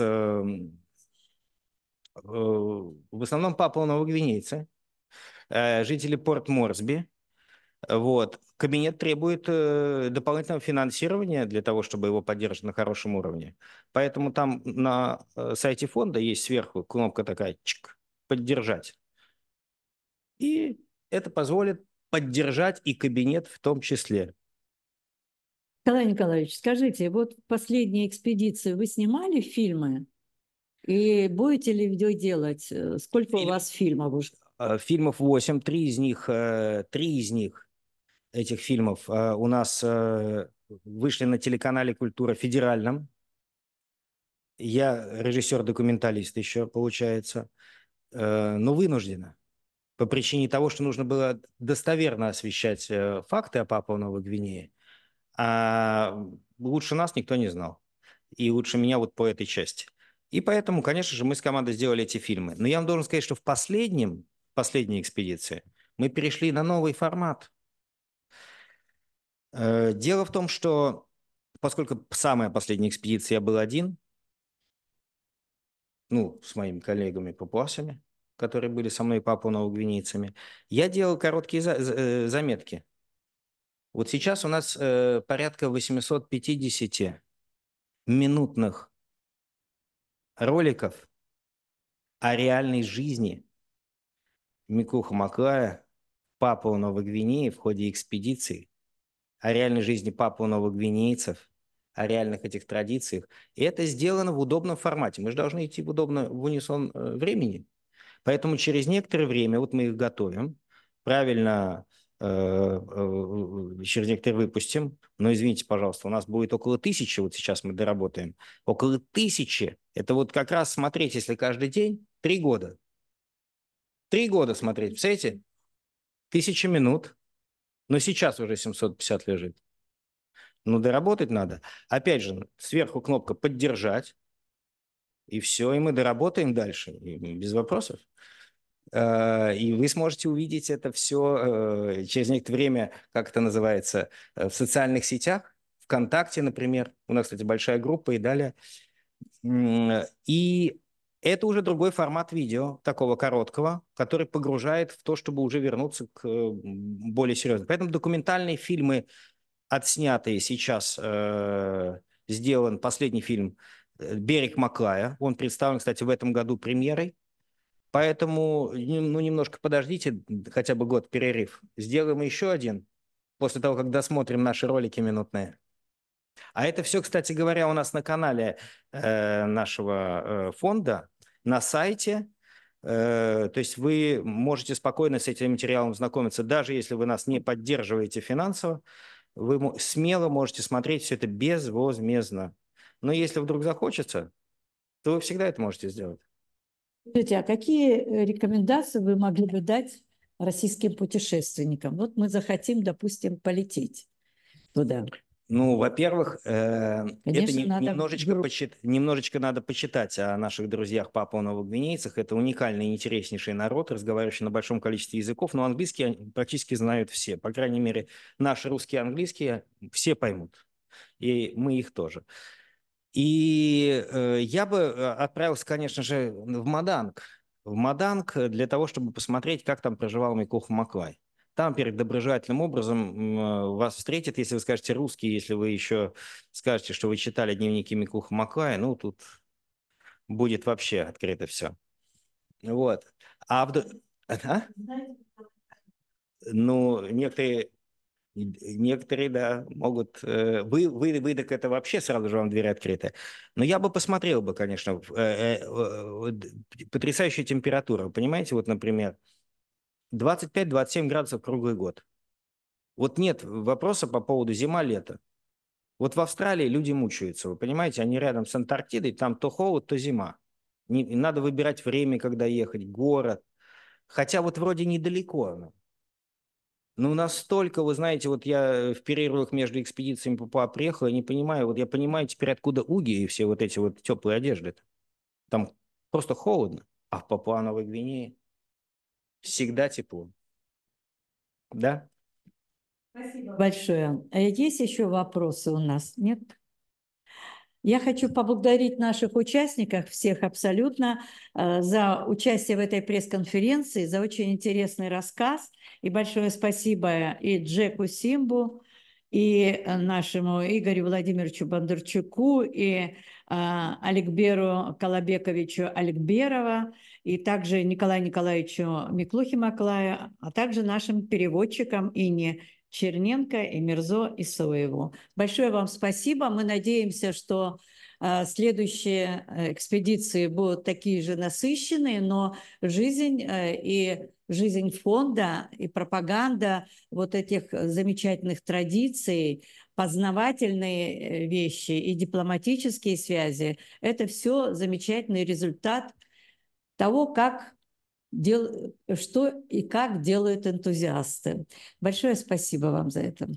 в основном папуа новогвинейцы, э, жители порт Морсби. Вот. Кабинет требует дополнительного финансирования для того, чтобы его поддерживать на хорошем уровне. Поэтому там на сайте фонда есть сверху кнопка такая «Чик», «Поддержать». И это позволит поддержать и кабинет в том числе. Николай Николаевич, скажите, вот последние экспедиции вы снимали фильмы? И будете ли видео делать? Э, сколько Фильм... у вас фильмов уже? Э, фильмов 8, три из них, э, три из них, этих фильмов у нас вышли на телеканале «Культура» федеральном. Я режиссер-документалист еще, получается, но вынуждена по причине того, что нужно было достоверно освещать э, факты о Папуа Новой Гвинее, а лучше нас никто не знал. И лучше меня вот по этой части. И поэтому, конечно же, мы с командой сделали эти фильмы. Но я вам должен сказать, что в последнем, последней экспедиции мы перешли на новый формат. Э, дело в том, что поскольку самая последняя экспедиция я был один, ну, с моими коллегами-папуасами, которые были со мной папу новогвинейцами, я делал короткие за э, заметки. Вот сейчас у нас э, порядка 850 минутных роликов о реальной жизни Микуха Маклая, папу Новой Гвинеи в ходе экспедиции, о реальной жизни папу новогвинейцев, о реальных этих традициях. И это сделано в удобном формате. Мы же должны идти в удобно в унисон э, времени. Поэтому через некоторое время, вот мы их готовим, правильно э, э, через некоторые выпустим, но извините, пожалуйста, у нас будет около тысячи, вот сейчас мы доработаем, около тысячи, это вот как раз смотреть, если каждый день, три года. Три года смотреть, представляете? Тысяча минут, но сейчас уже 750 лежит. Ну, доработать надо. Опять же, сверху кнопка «Поддержать», и все, и мы доработаем дальше, без вопросов. Э, и вы сможете увидеть это все э, через некоторое время, как это называется, э, в социальных сетях, ВКонтакте, например. У нас, кстати, большая группа и далее. И это уже другой формат видео, такого короткого, который погружает в то, чтобы уже вернуться к более серьезному. Поэтому документальные фильмы, отснятые сейчас, сделан последний фильм Э, берег Маклая. Он представлен, кстати, в этом году премьерой. Поэтому, ну, немножко подождите, хотя бы год перерыв. Сделаем еще один после того, как досмотрим наши ролики минутные. А это все, кстати говоря, у нас на канале э, нашего э, фонда, на сайте. Э, то есть вы можете спокойно с этим материалом знакомиться, даже если вы нас не поддерживаете финансово. Вы смело можете смотреть все это безвозмездно. Но если вдруг захочется, то вы всегда это можете сделать. Скажите, а какие э, рекомендации вы могли бы дать российским путешественникам? Вот мы захотим, допустим, полететь туда. Ну, во-первых, э, это не, надо немножечко, вдруг... немножечко надо почитать о наших друзьях папуа-новогвинейцах. Это уникальный, интереснейший народ, разговаривающий на большом количестве языков, но английский практически знают все. По крайней мере, наши русские английские все поймут. И мы их тоже. И э, я бы э, отправился, конечно же, в Маданг. В Маданг для того, чтобы посмотреть, как там проживал Микуха Маклай. Там перед доброжелательным образом э, вас встретят, если вы скажете русский, если вы еще скажете, что вы читали дневники Микуха Маклая, ну, тут будет вообще открыто все. Вот. А, а? Ну, некоторые Некоторые, да, могут... Э, вы, вы, вы так это вообще сразу же вам дверь открыта. Но я бы посмотрел бы, конечно, э, э, потрясающая температура. Понимаете, вот, например, 25-27 градусов круглый год. Вот нет вопроса по поводу зима-лето. Вот в Австралии люди мучаются, вы понимаете, они рядом с Антарктидой, там то холод, то зима. Не, надо выбирать время, когда ехать, город. Хотя вот вроде недалеко оно. Ну, настолько, вы знаете, вот я э, в перерывах между экспедициями ППА приехал, я не понимаю, вот я понимаю теперь, откуда уги и все вот эти вот теплые одежды. -то. Там просто холодно, а в Папуа Новой Гвинеи всегда тепло. Да? Спасибо большое. А есть еще вопросы у нас? Нет? Я хочу поблагодарить наших участников, всех абсолютно, э, за участие в этой пресс-конференции, за очень интересный рассказ. И большое спасибо и Джеку Симбу, и э, нашему Игорю Владимировичу Бондарчуку, и э, Аликберу Колобековичу Аликберова, и также Николаю Николаевичу Миклухи Маклая, а также нашим переводчикам Ине Черненко, и Эмирзо и Соеву. Большое вам спасибо. Мы надеемся, что э, следующие э, экспедиции будут такие же насыщенные, но жизнь э, и жизнь фонда и пропаганда вот этих замечательных традиций, познавательные вещи и дипломатические связи – это все замечательный результат того, как дел, что и как делают энтузиасты. Большое спасибо вам за это.